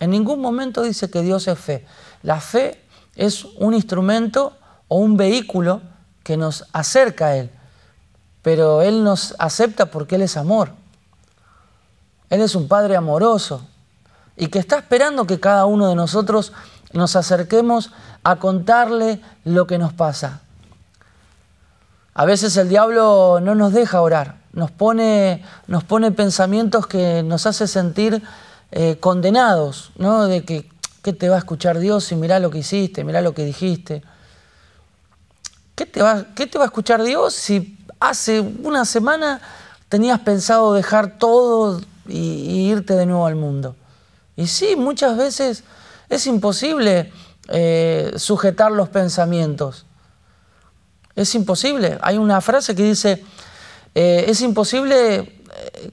Speaker 1: En ningún momento dice que Dios es fe. La fe es un instrumento o un vehículo que nos acerca a Él, pero Él nos acepta porque Él es amor. Él es un Padre amoroso y que está esperando que cada uno de nosotros nos acerquemos a contarle lo que nos pasa. A veces el diablo no nos deja orar, nos pone, nos pone pensamientos que nos hace sentir eh, condenados, ¿no? de que ¿Qué te va a escuchar Dios si mira lo que hiciste, mira lo que dijiste? ¿Qué te va, a escuchar Dios si hace una semana tenías pensado dejar todo y, irte de nuevo al mundo? Y sí, muchas veces es imposible eh, sujetar los pensamientos. Es imposible. Hay una frase que dice, eh, es imposible eh,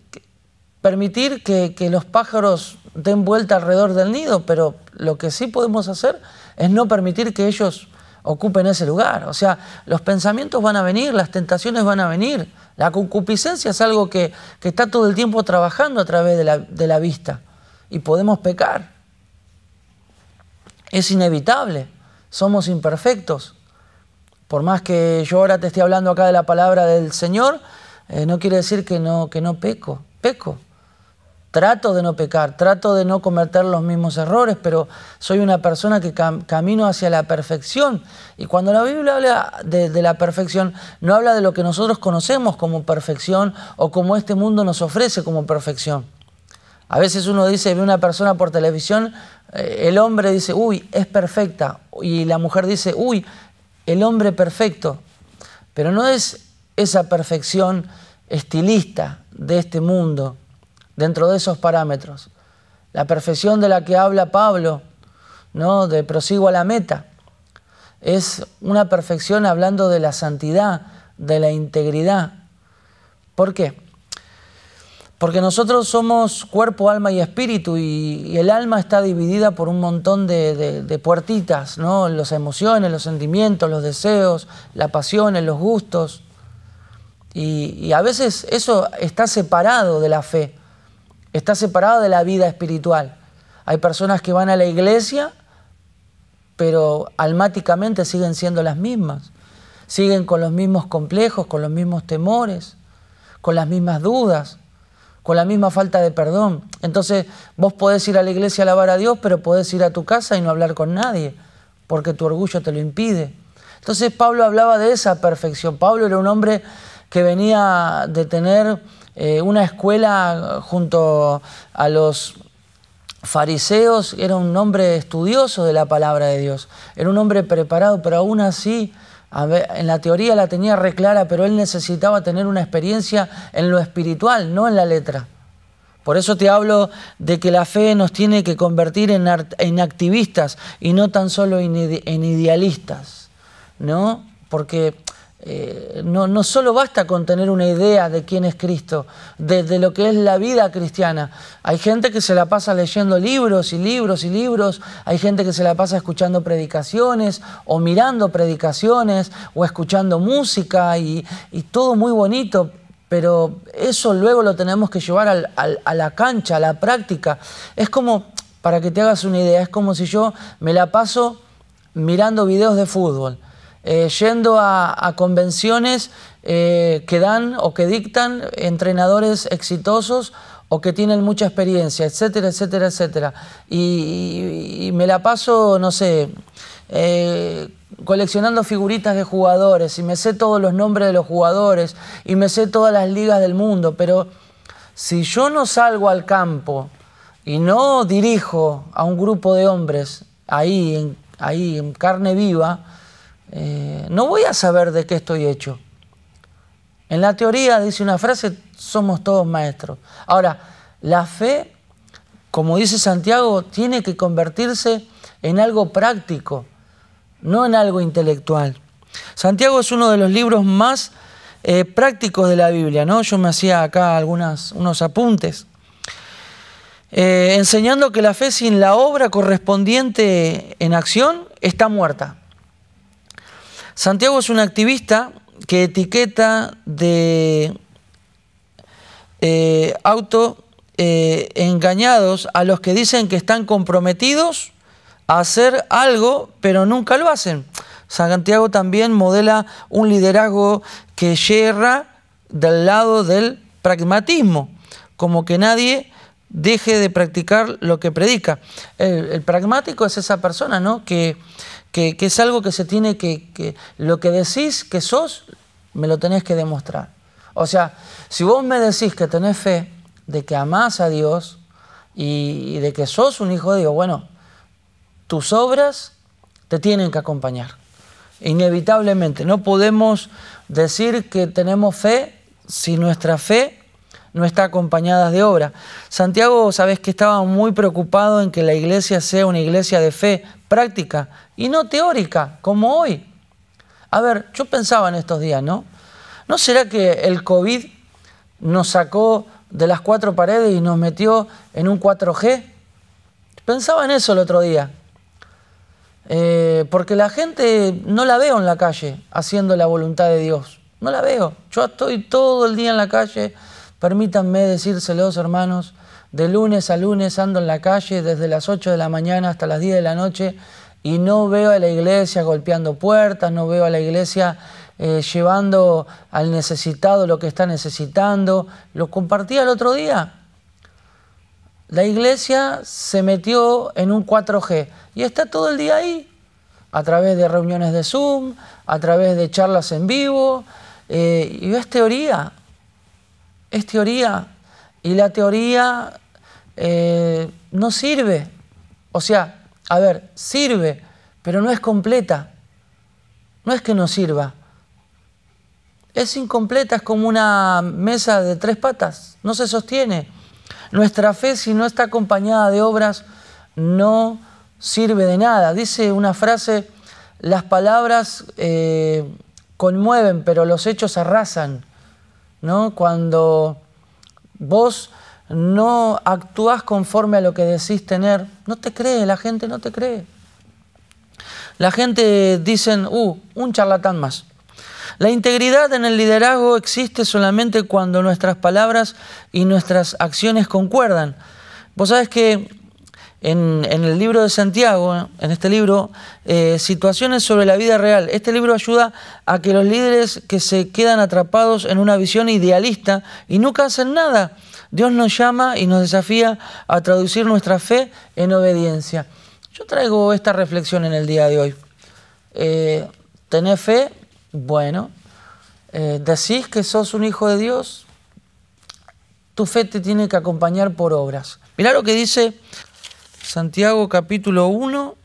Speaker 1: permitir que, los pájaros den vuelta alrededor del nido, pero lo que sí podemos hacer es no permitir que ellos ocupen ese lugar. O sea, los pensamientos van a venir, las tentaciones van a venir. La concupiscencia es algo que, está todo el tiempo trabajando a través de la, vista y podemos pecar. Es inevitable, somos imperfectos. Por más que yo ahora te esté hablando acá de la palabra del Señor, eh, no quiere decir que no, que no peco, peco. Trato de no pecar, trato de no cometer los mismos errores, pero soy una persona que camino hacia la perfección. Y cuando la Biblia habla de, la perfección, no habla de lo que nosotros conocemos como perfección o como este mundo nos ofrece como perfección. A veces uno dice, ve una persona por televisión, eh, el hombre dice, uy, es perfecta. Y la mujer dice, uy, el hombre perfecto. Pero no es esa perfección estilista de este mundo dentro de esos parámetros. La perfección de la que habla Pablo, ¿no? de prosigo a la meta, es una perfección hablando de la santidad, de la integridad. ¿Por qué? Porque nosotros somos cuerpo, alma y espíritu y, el alma está dividida por un montón de, puertitas, ¿no? Las emociones, los sentimientos, los deseos, las pasiones, los gustos. y a veces eso está separado de la fe está separada de la vida espiritual. Hay personas que van a la iglesia, pero almáticamente siguen siendo las mismas. Siguen con los mismos complejos, con los mismos temores, con las mismas dudas, con la misma falta de perdón. Entonces, vos podés ir a la iglesia a alabar a Dios, pero podés ir a tu casa y no hablar con nadie, porque tu orgullo te lo impide. Entonces, Pablo hablaba de esa perfección. Pablo era un hombre que venía de tener eh, una escuela junto a los fariseos, era un hombre estudioso de la palabra de Dios, era un hombre preparado, pero aún así en la teoría la tenía reclara, pero él necesitaba tener una experiencia en lo espiritual, no en la letra. Por eso te hablo de que la fe nos tiene que convertir en, activistas y no tan solo en, en idealistas, ¿no? Porque eh, no, no, solo basta con tener una idea de quién es Cristo, de, lo que es la vida cristiana. Hay gente que se la pasa leyendo libros y libros y libros, hay gente que se la pasa escuchando predicaciones o mirando predicaciones o escuchando música y, todo muy bonito, pero eso luego lo tenemos que llevar a la cancha, a la práctica. Es como, para que te hagas una idea, es como si yo me la paso mirando videos de fútbol eh, yendo a, convenciones eh, que dan o que dictan entrenadores exitosos o que tienen mucha experiencia, etcétera, etcétera, etcétera. Y, me la paso, no sé, eh, coleccionando figuritas de jugadores y me sé todos los nombres de los jugadores y me sé todas las ligas del mundo, pero si yo no salgo al campo y no dirijo a un grupo de hombres ahí, ahí en carne viva, eh, no voy a saber de qué estoy hecho. En la teoría, dice una frase, somos todos maestros. Ahora, la fe, como dice Santiago, tiene que convertirse en algo práctico, no en algo intelectual. Santiago es uno de los libros más eh, prácticos de la Biblia, ¿no? Yo me hacía acá algunos unos apuntes. Eh, enseñando que la fe sin la obra correspondiente en acción está muerta. Santiago es un activista que etiqueta de autoengañados eh, auto eh, engañados a los que dicen que están comprometidos a hacer algo, pero nunca lo hacen. Santiago también modela un liderazgo que yerra del lado del pragmatismo, como que nadie deje de practicar lo que predica. El, el pragmático es esa persona ¿no? que que, es algo que se tiene que, lo que decís que sos, me lo tenés que demostrar. O sea, si vos me decís que tenés fe, de que amás a Dios y, de que sos un hijo de Dios, bueno, tus obras te tienen que acompañar. Inevitablemente, no podemos decir que tenemos fe si nuestra fe no está acompañada de obra. Santiago, sabes que estaba muy preocupado en que la iglesia sea una iglesia de fe, práctica y no teórica, como hoy. A ver, yo pensaba en estos días, ¿no? ¿No será que el COVID nos sacó de las cuatro paredes y nos metió en un 4G? Pensaba en eso el otro día. Eh, porque la gente no la veo en la calle haciendo la voluntad de Dios. No la veo. Yo estoy todo el día en la calle. Permítanme decírselos, hermanos. De lunes a lunes ando en la calle desde las 8 de la mañana hasta las 10 de la noche y no veo a la iglesia golpeando puertas, no veo a la iglesia eh, llevando al necesitado lo que está necesitando. Lo compartí el otro día. La iglesia se metió en un 4G y está todo el día ahí, a través de reuniones de Zoom, a través de charlas en vivo. Eh, y es teoría, es teoría y la teoría eh, no sirve. O sea, a ver, sirve, pero no es completa. No es que no sirva. Es incompleta, es como una mesa de tres patas, no se sostiene. Nuestra fe, si no está acompañada de obras, no sirve de nada. Dice una frase, las palabras eh, conmueven, pero los hechos arrasan. ¿no? Cuando vos no actúas conforme a lo que decís tener, no te cree, la gente no te cree. La gente dice, uh, un charlatán más. La integridad en el liderazgo existe solamente cuando nuestras palabras y nuestras acciones concuerdan. Vos sabés que en, el libro de Santiago, en este libro, eh, situaciones sobre la vida real. Este libro ayuda a que los líderes que se quedan atrapados en una visión idealista y nunca hacen nada, Dios nos llama y nos desafía a traducir nuestra fe en obediencia. Yo traigo esta reflexión en el día de hoy. Eh, ¿Tenés fe? Bueno. Eh, ¿Decís que sos un hijo de Dios? Tu fe te tiene que acompañar por obras. Mirá lo que dice Santiago capítulo 1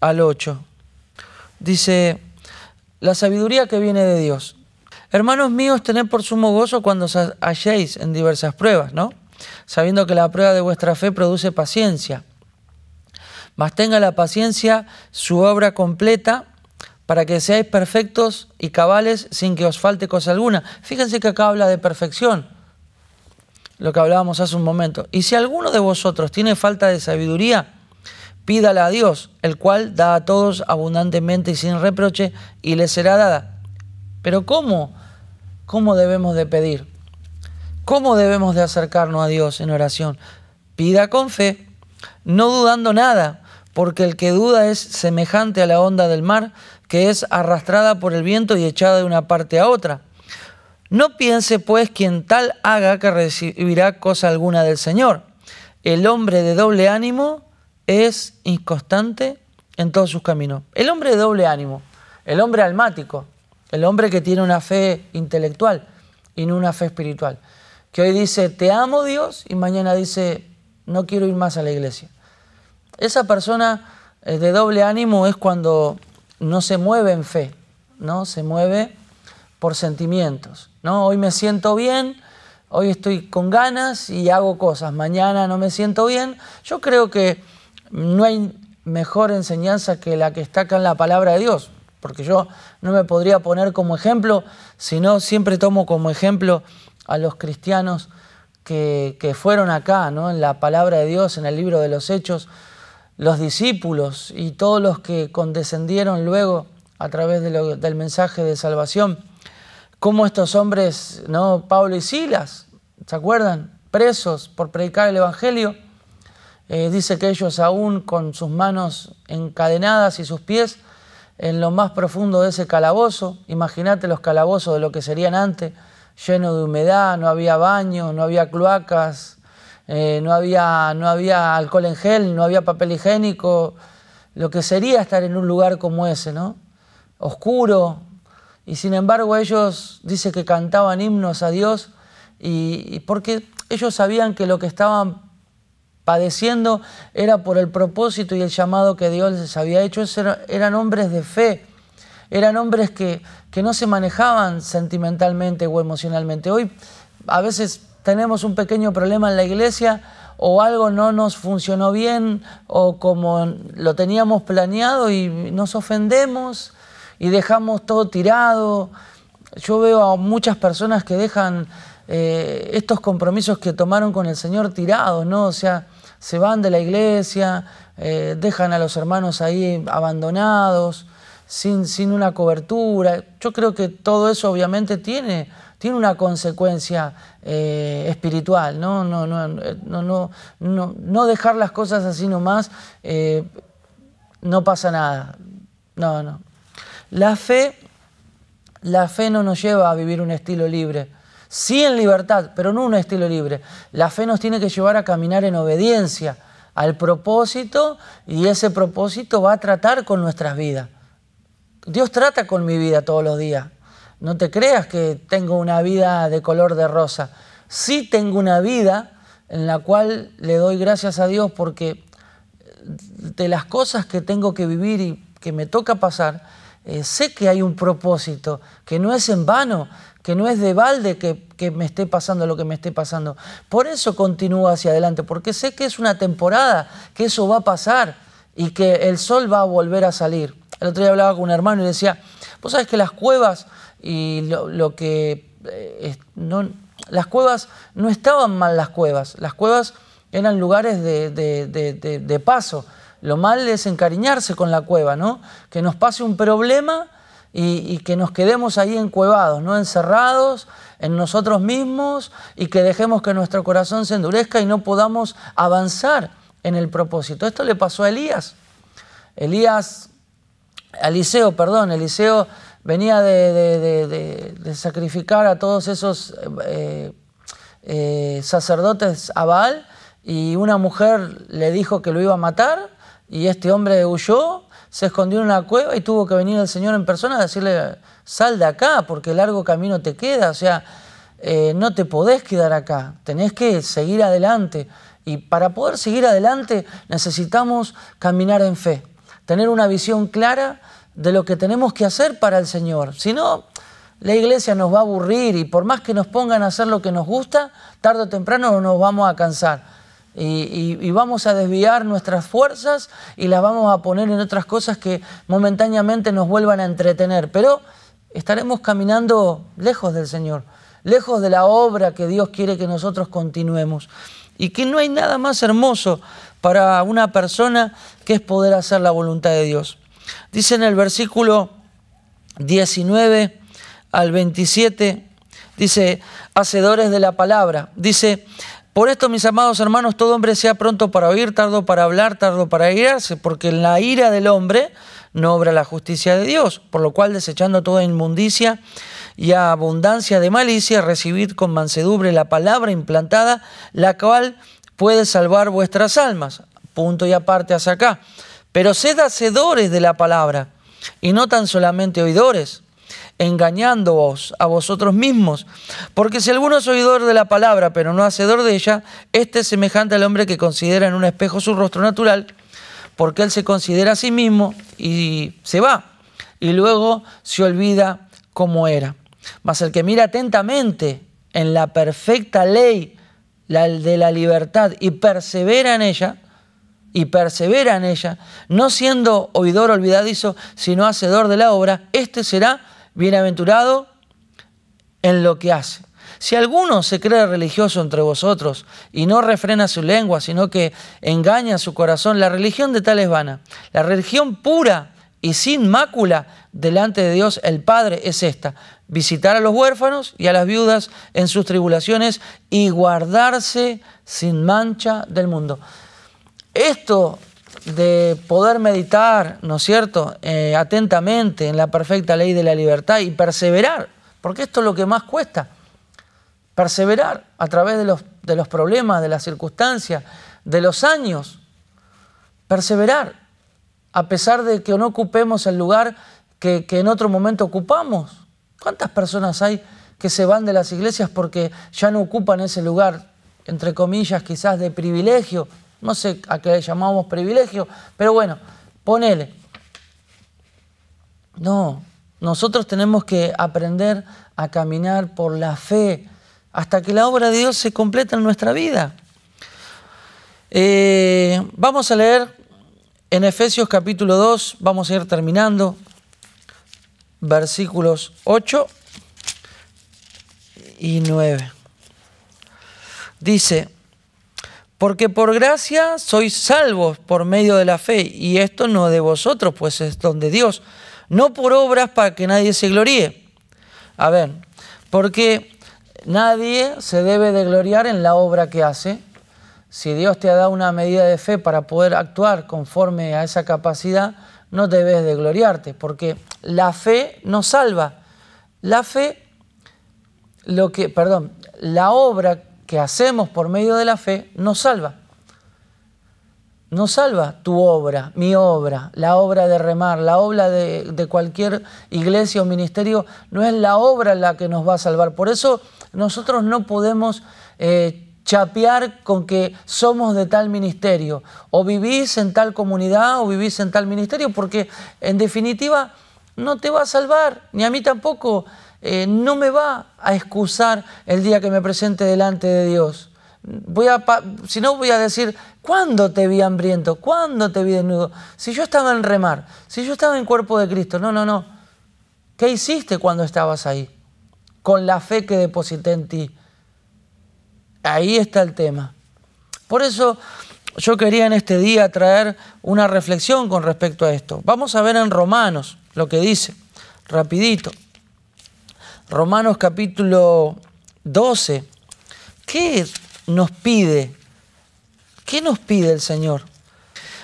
Speaker 1: al 8. Dice, la sabiduría que viene de Dios. Hermanos míos, tened por sumo gozo cuando os halléis en diversas pruebas, ¿no? Sabiendo que la prueba de vuestra fe produce paciencia. Mas tenga la paciencia su obra completa para que seáis perfectos y cabales sin que os falte cosa alguna. Fíjense que acá habla de perfección lo que hablábamos hace un momento. Y si alguno de vosotros tiene falta de sabiduría, pídala a Dios, el cual da a todos abundantemente y sin reproche, y le será dada. Pero ¿cómo? ¿Cómo debemos de pedir? ¿Cómo debemos de acercarnos a Dios en oración? Pida con fe, no dudando nada, porque el que duda es semejante a la onda del mar, que es arrastrada por el viento y echada de una parte a otra. No piense pues quien tal haga que recibirá cosa alguna del Señor. El hombre de doble ánimo es inconstante en todos sus caminos. El hombre de doble ánimo, el hombre almático, el hombre que tiene una fe intelectual y no una fe espiritual. Que hoy dice, te amo Dios y mañana dice, no quiero ir más a la iglesia. Esa persona eh, de doble ánimo es cuando no se mueve en fe, ¿no? se mueve por sentimientos. Hoy me siento bien, hoy estoy con ganas y hago cosas, mañana no me siento bien. Yo creo que no hay mejor enseñanza que la que está acá en la palabra de Dios, porque yo no me podría poner como ejemplo, sino siempre tomo como ejemplo a los cristianos que, fueron acá, en la palabra de Dios, en el libro de los Hechos, los discípulos y todos los que condescendieron luego a través del mensaje de salvación cómo estos hombres, ¿no? Pablo y Silas, ¿se acuerdan? Presos por predicar el Evangelio. Eh, dice que ellos aún con sus manos encadenadas y sus pies en lo más profundo de ese calabozo, imagínate los calabozos de lo que serían antes, lleno de humedad, no había baño, no había cloacas, eh, no, había, no había alcohol en gel, no había papel higiénico, lo que sería estar en un lugar como ese, ¿no? Oscuro, y sin embargo ellos dice que cantaban himnos a Dios y, porque ellos sabían que lo que estaban padeciendo era por el propósito y el llamado que Dios les había hecho. Eran, hombres de fe, eran hombres que, que no se manejaban sentimentalmente o emocionalmente. Hoy a veces tenemos un pequeño problema en la iglesia o algo no nos funcionó bien o como lo teníamos planeado y nos ofendemos y dejamos todo tirado. Yo veo a muchas personas que dejan eh, estos compromisos que tomaron con el Señor tirados, ¿no? O sea, se van de la iglesia, eh, dejan a los hermanos ahí abandonados, sin, sin una cobertura. Yo creo que todo eso obviamente tiene tiene una consecuencia eh, espiritual, ¿no? No, no, no, no, no, no, dejar las cosas así nomás, no pasa nada. No, no. La fe, la fe no nos lleva a vivir un estilo libre. Sí en libertad, pero no un estilo libre. La fe nos tiene que llevar a caminar en obediencia al propósito y ese propósito va a tratar con nuestras vidas. Dios trata con mi vida todos los días. No te creas que tengo una vida de color de rosa. Sí tengo una vida en la cual le doy gracias a Dios porque de las cosas que tengo que vivir y que me toca pasar, eh, sé que hay un propósito, que no es en vano, que no es de balde que, me esté pasando lo que me esté pasando. Por eso continúo hacia adelante, porque sé que es una temporada, que eso va a pasar y que el sol va a volver a salir. El otro día hablaba con un hermano y decía, vos sabes que las cuevas y lo, que... Eh, no, las cuevas no estaban mal las cuevas, las cuevas eran lugares de paso lo mal es encariñarse con la cueva, ¿no? Que nos pase un problema y, que nos quedemos ahí encuevados, ¿no? encerrados en nosotros mismos y que dejemos que nuestro corazón se endurezca y no podamos avanzar en el propósito. Esto le pasó a Elías. Elías, Eliseo, perdón, Eliseo venía de, sacrificar a todos esos eh, eh, sacerdotes a Baal y una mujer le dijo que lo iba a matar y este hombre huyó, se escondió en una cueva y tuvo que venir el Señor en persona a decirle, sal de acá porque largo camino te queda, o sea, eh, no te podés quedar acá, tenés que seguir adelante. Y para poder seguir adelante necesitamos caminar en fe, tener una visión clara de lo que tenemos que hacer para el Señor. Si no, la iglesia nos va a aburrir y por más que nos pongan a hacer lo que nos gusta, tarde o temprano nos vamos a cansar y, vamos a desviar nuestras fuerzas y las vamos a poner en otras cosas que momentáneamente nos vuelvan a entretener. Pero estaremos caminando lejos del Señor, lejos de la obra que Dios quiere que nosotros continuemos. Y que no hay nada más hermoso para una persona que es poder hacer la voluntad de Dios. Dice en el versículo 19 al 27, dice, hacedores de la palabra, dice, por esto, mis amados hermanos, todo hombre sea pronto para oír, tardo para hablar, tardo para irarse, porque en la ira del hombre no obra la justicia de Dios, por lo cual desechando toda inmundicia y abundancia de malicia, recibid con mansedumbre la palabra implantada, la cual puede salvar vuestras almas. Punto y aparte hasta acá. Pero sed hacedores de la palabra y no tan solamente oidores engañándoos a vosotros mismos. Porque si alguno es oidor de la palabra, pero no hacedor de ella, este es semejante al hombre que considera en un espejo su rostro natural, porque él se considera a sí mismo y se va, y luego se olvida cómo era. Mas el que mira atentamente en la perfecta ley, la de la libertad, y persevera en ella, y persevera en ella, no siendo oidor olvidadizo, sino hacedor de la obra, este será bienaventurado en lo que hace. Si alguno se cree religioso entre vosotros y no refrena su lengua, sino que engaña su corazón, la religión de tal es vana. La religión pura y sin mácula delante de Dios el Padre es esta, visitar a los huérfanos y a las viudas en sus tribulaciones y guardarse sin mancha del mundo. Esto de poder meditar, ¿no es cierto?, eh, atentamente en la perfecta ley de la libertad y perseverar, porque esto es lo que más cuesta, perseverar a través de los, problemas, de las circunstancias, de los años, perseverar, a pesar de que no ocupemos el lugar que en otro momento ocupamos. ¿Cuántas personas hay que se van de las iglesias porque ya no ocupan ese lugar, entre comillas, quizás de privilegio? no sé a qué le llamamos privilegio, pero bueno, ponele. No, nosotros tenemos que aprender a caminar por la fe hasta que la obra de Dios se completa en nuestra vida. Eh, vamos a leer en Efesios capítulo 2, vamos a ir terminando, versículos 8 y 9. Dice, porque por gracia sois salvos por medio de la fe, y esto no de vosotros, pues es donde de Dios, no por obras para que nadie se gloríe. A ver, porque nadie se debe de gloriar en la obra que hace. Si Dios te ha dado una medida de fe para poder actuar conforme a esa capacidad, no debes de gloriarte, porque la fe no salva. La fe, lo que, perdón, la obra que hacemos por medio de la fe nos salva. Nos salva tu obra, mi obra, la obra de remar, la obra de, cualquier iglesia o ministerio, no es la obra la que nos va a salvar. Por eso nosotros no podemos eh, chapear con que somos de tal ministerio, o vivís en tal comunidad, o vivís en tal ministerio, porque en definitiva no te va a salvar, ni a mí tampoco. Eh, no me va a excusar el día que me presente delante de Dios. si no voy a decir, ¿cuándo te vi hambriento? ¿Cuándo te vi desnudo? Si yo estaba en remar, si yo estaba en cuerpo de Cristo, no, no, no. ¿Qué hiciste cuando estabas ahí? Con la fe que deposité en ti. Ahí está el tema. Por eso yo quería en este día traer una reflexión con respecto a esto. Vamos a ver en Romanos lo que dice, rapidito. Romanos capítulo 12. ¿Qué nos pide? ¿Qué nos pide el Señor?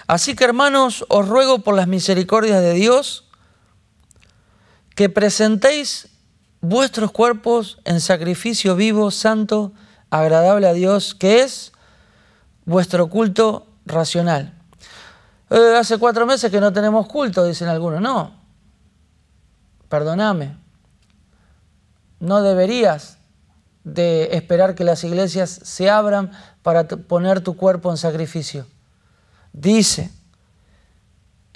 Speaker 1: Así que hermanos, os ruego por las misericordias de Dios que presentéis vuestros cuerpos en sacrificio vivo, santo, agradable a Dios, que es vuestro culto racional. Eh, hace cuatro meses que no tenemos culto, dicen algunos. No, perdóname, no deberías de esperar que las iglesias se abran para poner tu cuerpo en sacrificio. Dice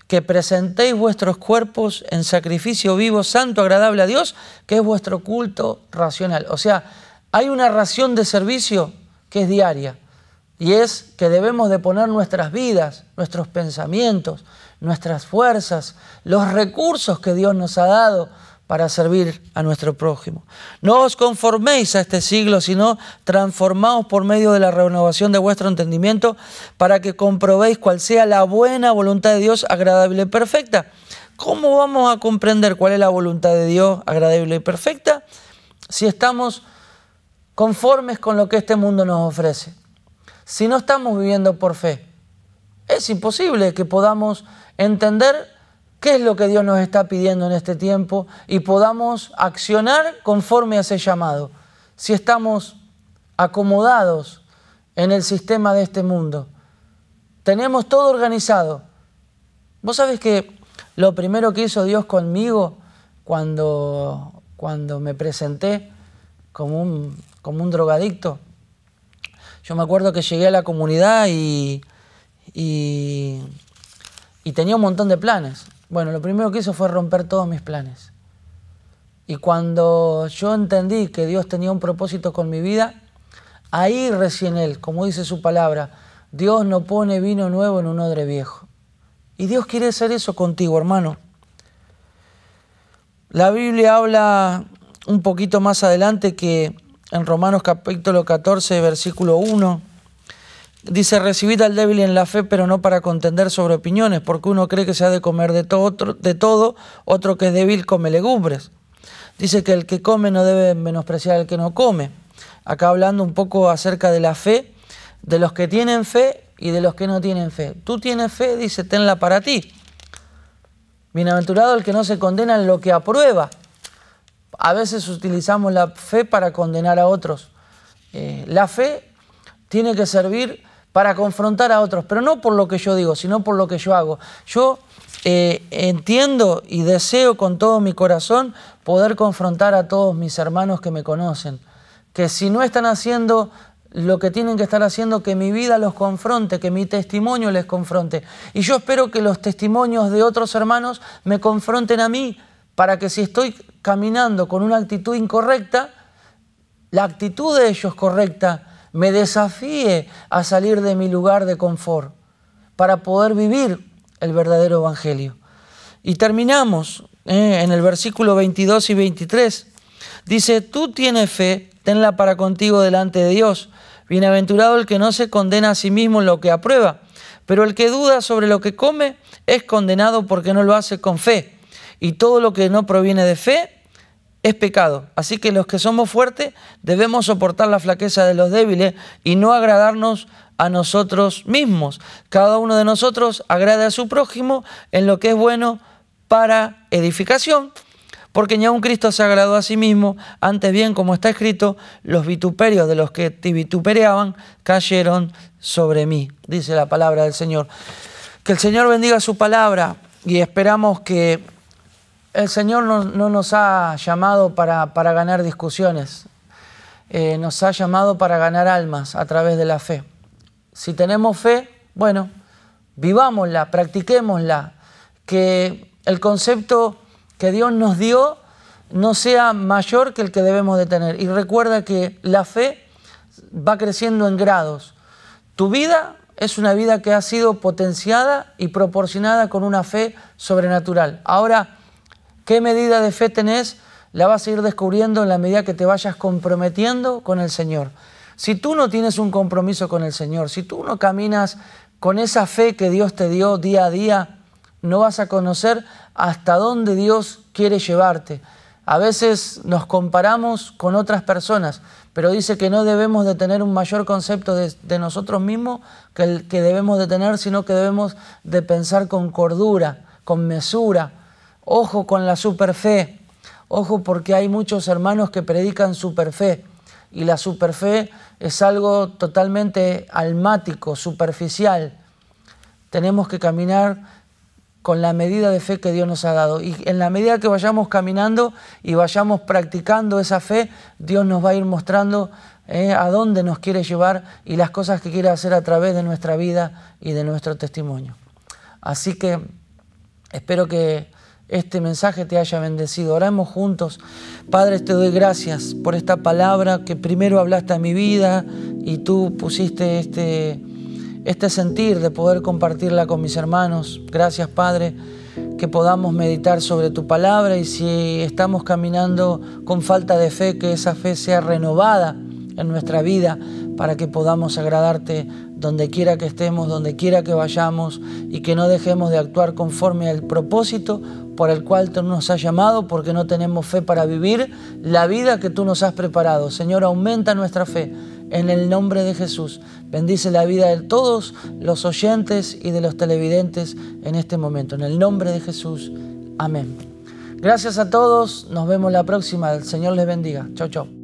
Speaker 1: que presentéis vuestros cuerpos en sacrificio vivo, santo, agradable a Dios, que es vuestro culto racional. O sea, hay una ración de servicio que es diaria y es que debemos de poner nuestras vidas, nuestros pensamientos, nuestras fuerzas, los recursos que Dios nos ha dado para servir a nuestro prójimo. No os conforméis a este siglo, sino transformaos por medio de la renovación de vuestro entendimiento para que comprobéis cuál sea la buena voluntad de Dios agradable y perfecta. ¿Cómo vamos a comprender cuál es la voluntad de Dios agradable y perfecta si estamos conformes con lo que este mundo nos ofrece? Si no estamos viviendo por fe, es imposible que podamos entender qué es lo que Dios nos está pidiendo en este tiempo y podamos accionar conforme a ese llamado. Si estamos acomodados en el sistema de este mundo, tenemos todo organizado. Vos sabés que lo primero que hizo Dios conmigo cuando, cuando me presenté como un, como un drogadicto, yo me acuerdo que llegué a la comunidad y, y, tenía un montón de planes. Bueno, lo primero que hizo fue romper todos mis planes. Y cuando yo entendí que Dios tenía un propósito con mi vida, ahí recién Él, como dice su palabra, Dios no pone vino nuevo en un odre viejo. Y Dios quiere hacer eso contigo, hermano. La Biblia habla un poquito más adelante que en Romanos capítulo 14, versículo 1, Dice, recibid al débil en la fe, pero no para contender sobre opiniones, porque uno cree que se ha de comer de, todo otro, de todo, otro que es débil come legumbres. Dice que el que come no debe menospreciar al que no come. Acá hablando un poco acerca de la fe, de los que tienen fe y de los que no tienen fe. Tú tienes fe, dice, tenla para ti. Bienaventurado el que no se condena en lo que aprueba. A veces utilizamos la fe para condenar a otros. Eh, la fe tiene que servir para confrontar a otros, pero no por lo que yo digo, sino por lo que yo hago. Yo eh, entiendo y deseo con todo mi corazón poder confrontar a todos mis hermanos que me conocen, que si no están haciendo lo que tienen que estar haciendo, que mi vida los confronte, que mi testimonio les confronte. Y yo espero que los testimonios de otros hermanos me confronten a mí, para que si estoy caminando con una actitud incorrecta, la actitud de ellos correcta me desafíe a salir de mi lugar de confort para poder vivir el verdadero Evangelio. Y terminamos eh, en el versículo 22 y 23. Dice, tú tienes fe, tenla para contigo delante de Dios. Bienaventurado el que no se condena a sí mismo en lo que aprueba, pero el que duda sobre lo que come es condenado porque no lo hace con fe. Y todo lo que no proviene de fe es pecado. Así que los que somos fuertes debemos soportar la flaqueza de los débiles y no agradarnos a nosotros mismos. Cada uno de nosotros agrade a su prójimo en lo que es bueno para edificación, porque ni aun Cristo se agradó a sí mismo, antes bien, como está escrito, los vituperios de los que te vituperaban cayeron sobre mí, dice la palabra del Señor. Que el Señor bendiga su palabra y esperamos que el Señor no, nos ha llamado para, ganar discusiones, eh, nos ha llamado para ganar almas a través de la fe. Si tenemos fe, bueno, vivámosla, practiquémosla, que el concepto que Dios nos dio no sea mayor que el que debemos de tener. Y recuerda que la fe va creciendo en grados. Tu vida es una vida que ha sido potenciada y proporcionada con una fe sobrenatural. Ahora, ¿Qué medida de fe tenés? La vas a ir descubriendo en la medida que te vayas comprometiendo con el Señor. Si tú no tienes un compromiso con el Señor, si tú no caminas con esa fe que Dios te dio día a día, no vas a conocer hasta dónde Dios quiere llevarte. A veces nos comparamos con otras personas, pero dice que no debemos de tener un mayor concepto de, nosotros mismos que el que debemos de tener, sino que debemos de pensar con cordura, con mesura, Ojo con la superfe, ojo porque hay muchos hermanos que predican superfe y la superfe es algo totalmente almático, superficial. Tenemos que caminar con la medida de fe que Dios nos ha dado. Y en la medida que vayamos caminando y vayamos practicando esa fe, Dios nos va a ir mostrando eh, a dónde nos quiere llevar y las cosas que quiere hacer a través de nuestra vida y de nuestro testimonio. Así que espero que este mensaje te haya bendecido. Oramos juntos. Padre, te doy gracias por esta palabra que primero hablaste a mi vida y tú pusiste este, este sentir de poder compartirla con mis hermanos. Gracias, Padre, que podamos meditar sobre tu palabra y si estamos caminando con falta de fe, que esa fe sea renovada en nuestra vida para que podamos agradarte donde quiera que estemos, donde quiera que vayamos y que no dejemos de actuar conforme al propósito por el cual tú nos has llamado, porque no tenemos fe para vivir la vida que tú nos has preparado. Señor, aumenta nuestra fe en el nombre de Jesús. Bendice la vida de todos los oyentes y de los televidentes en este momento. En el nombre de Jesús. Amén. Gracias a todos. Nos vemos la próxima. El Señor les bendiga. Chau, chau.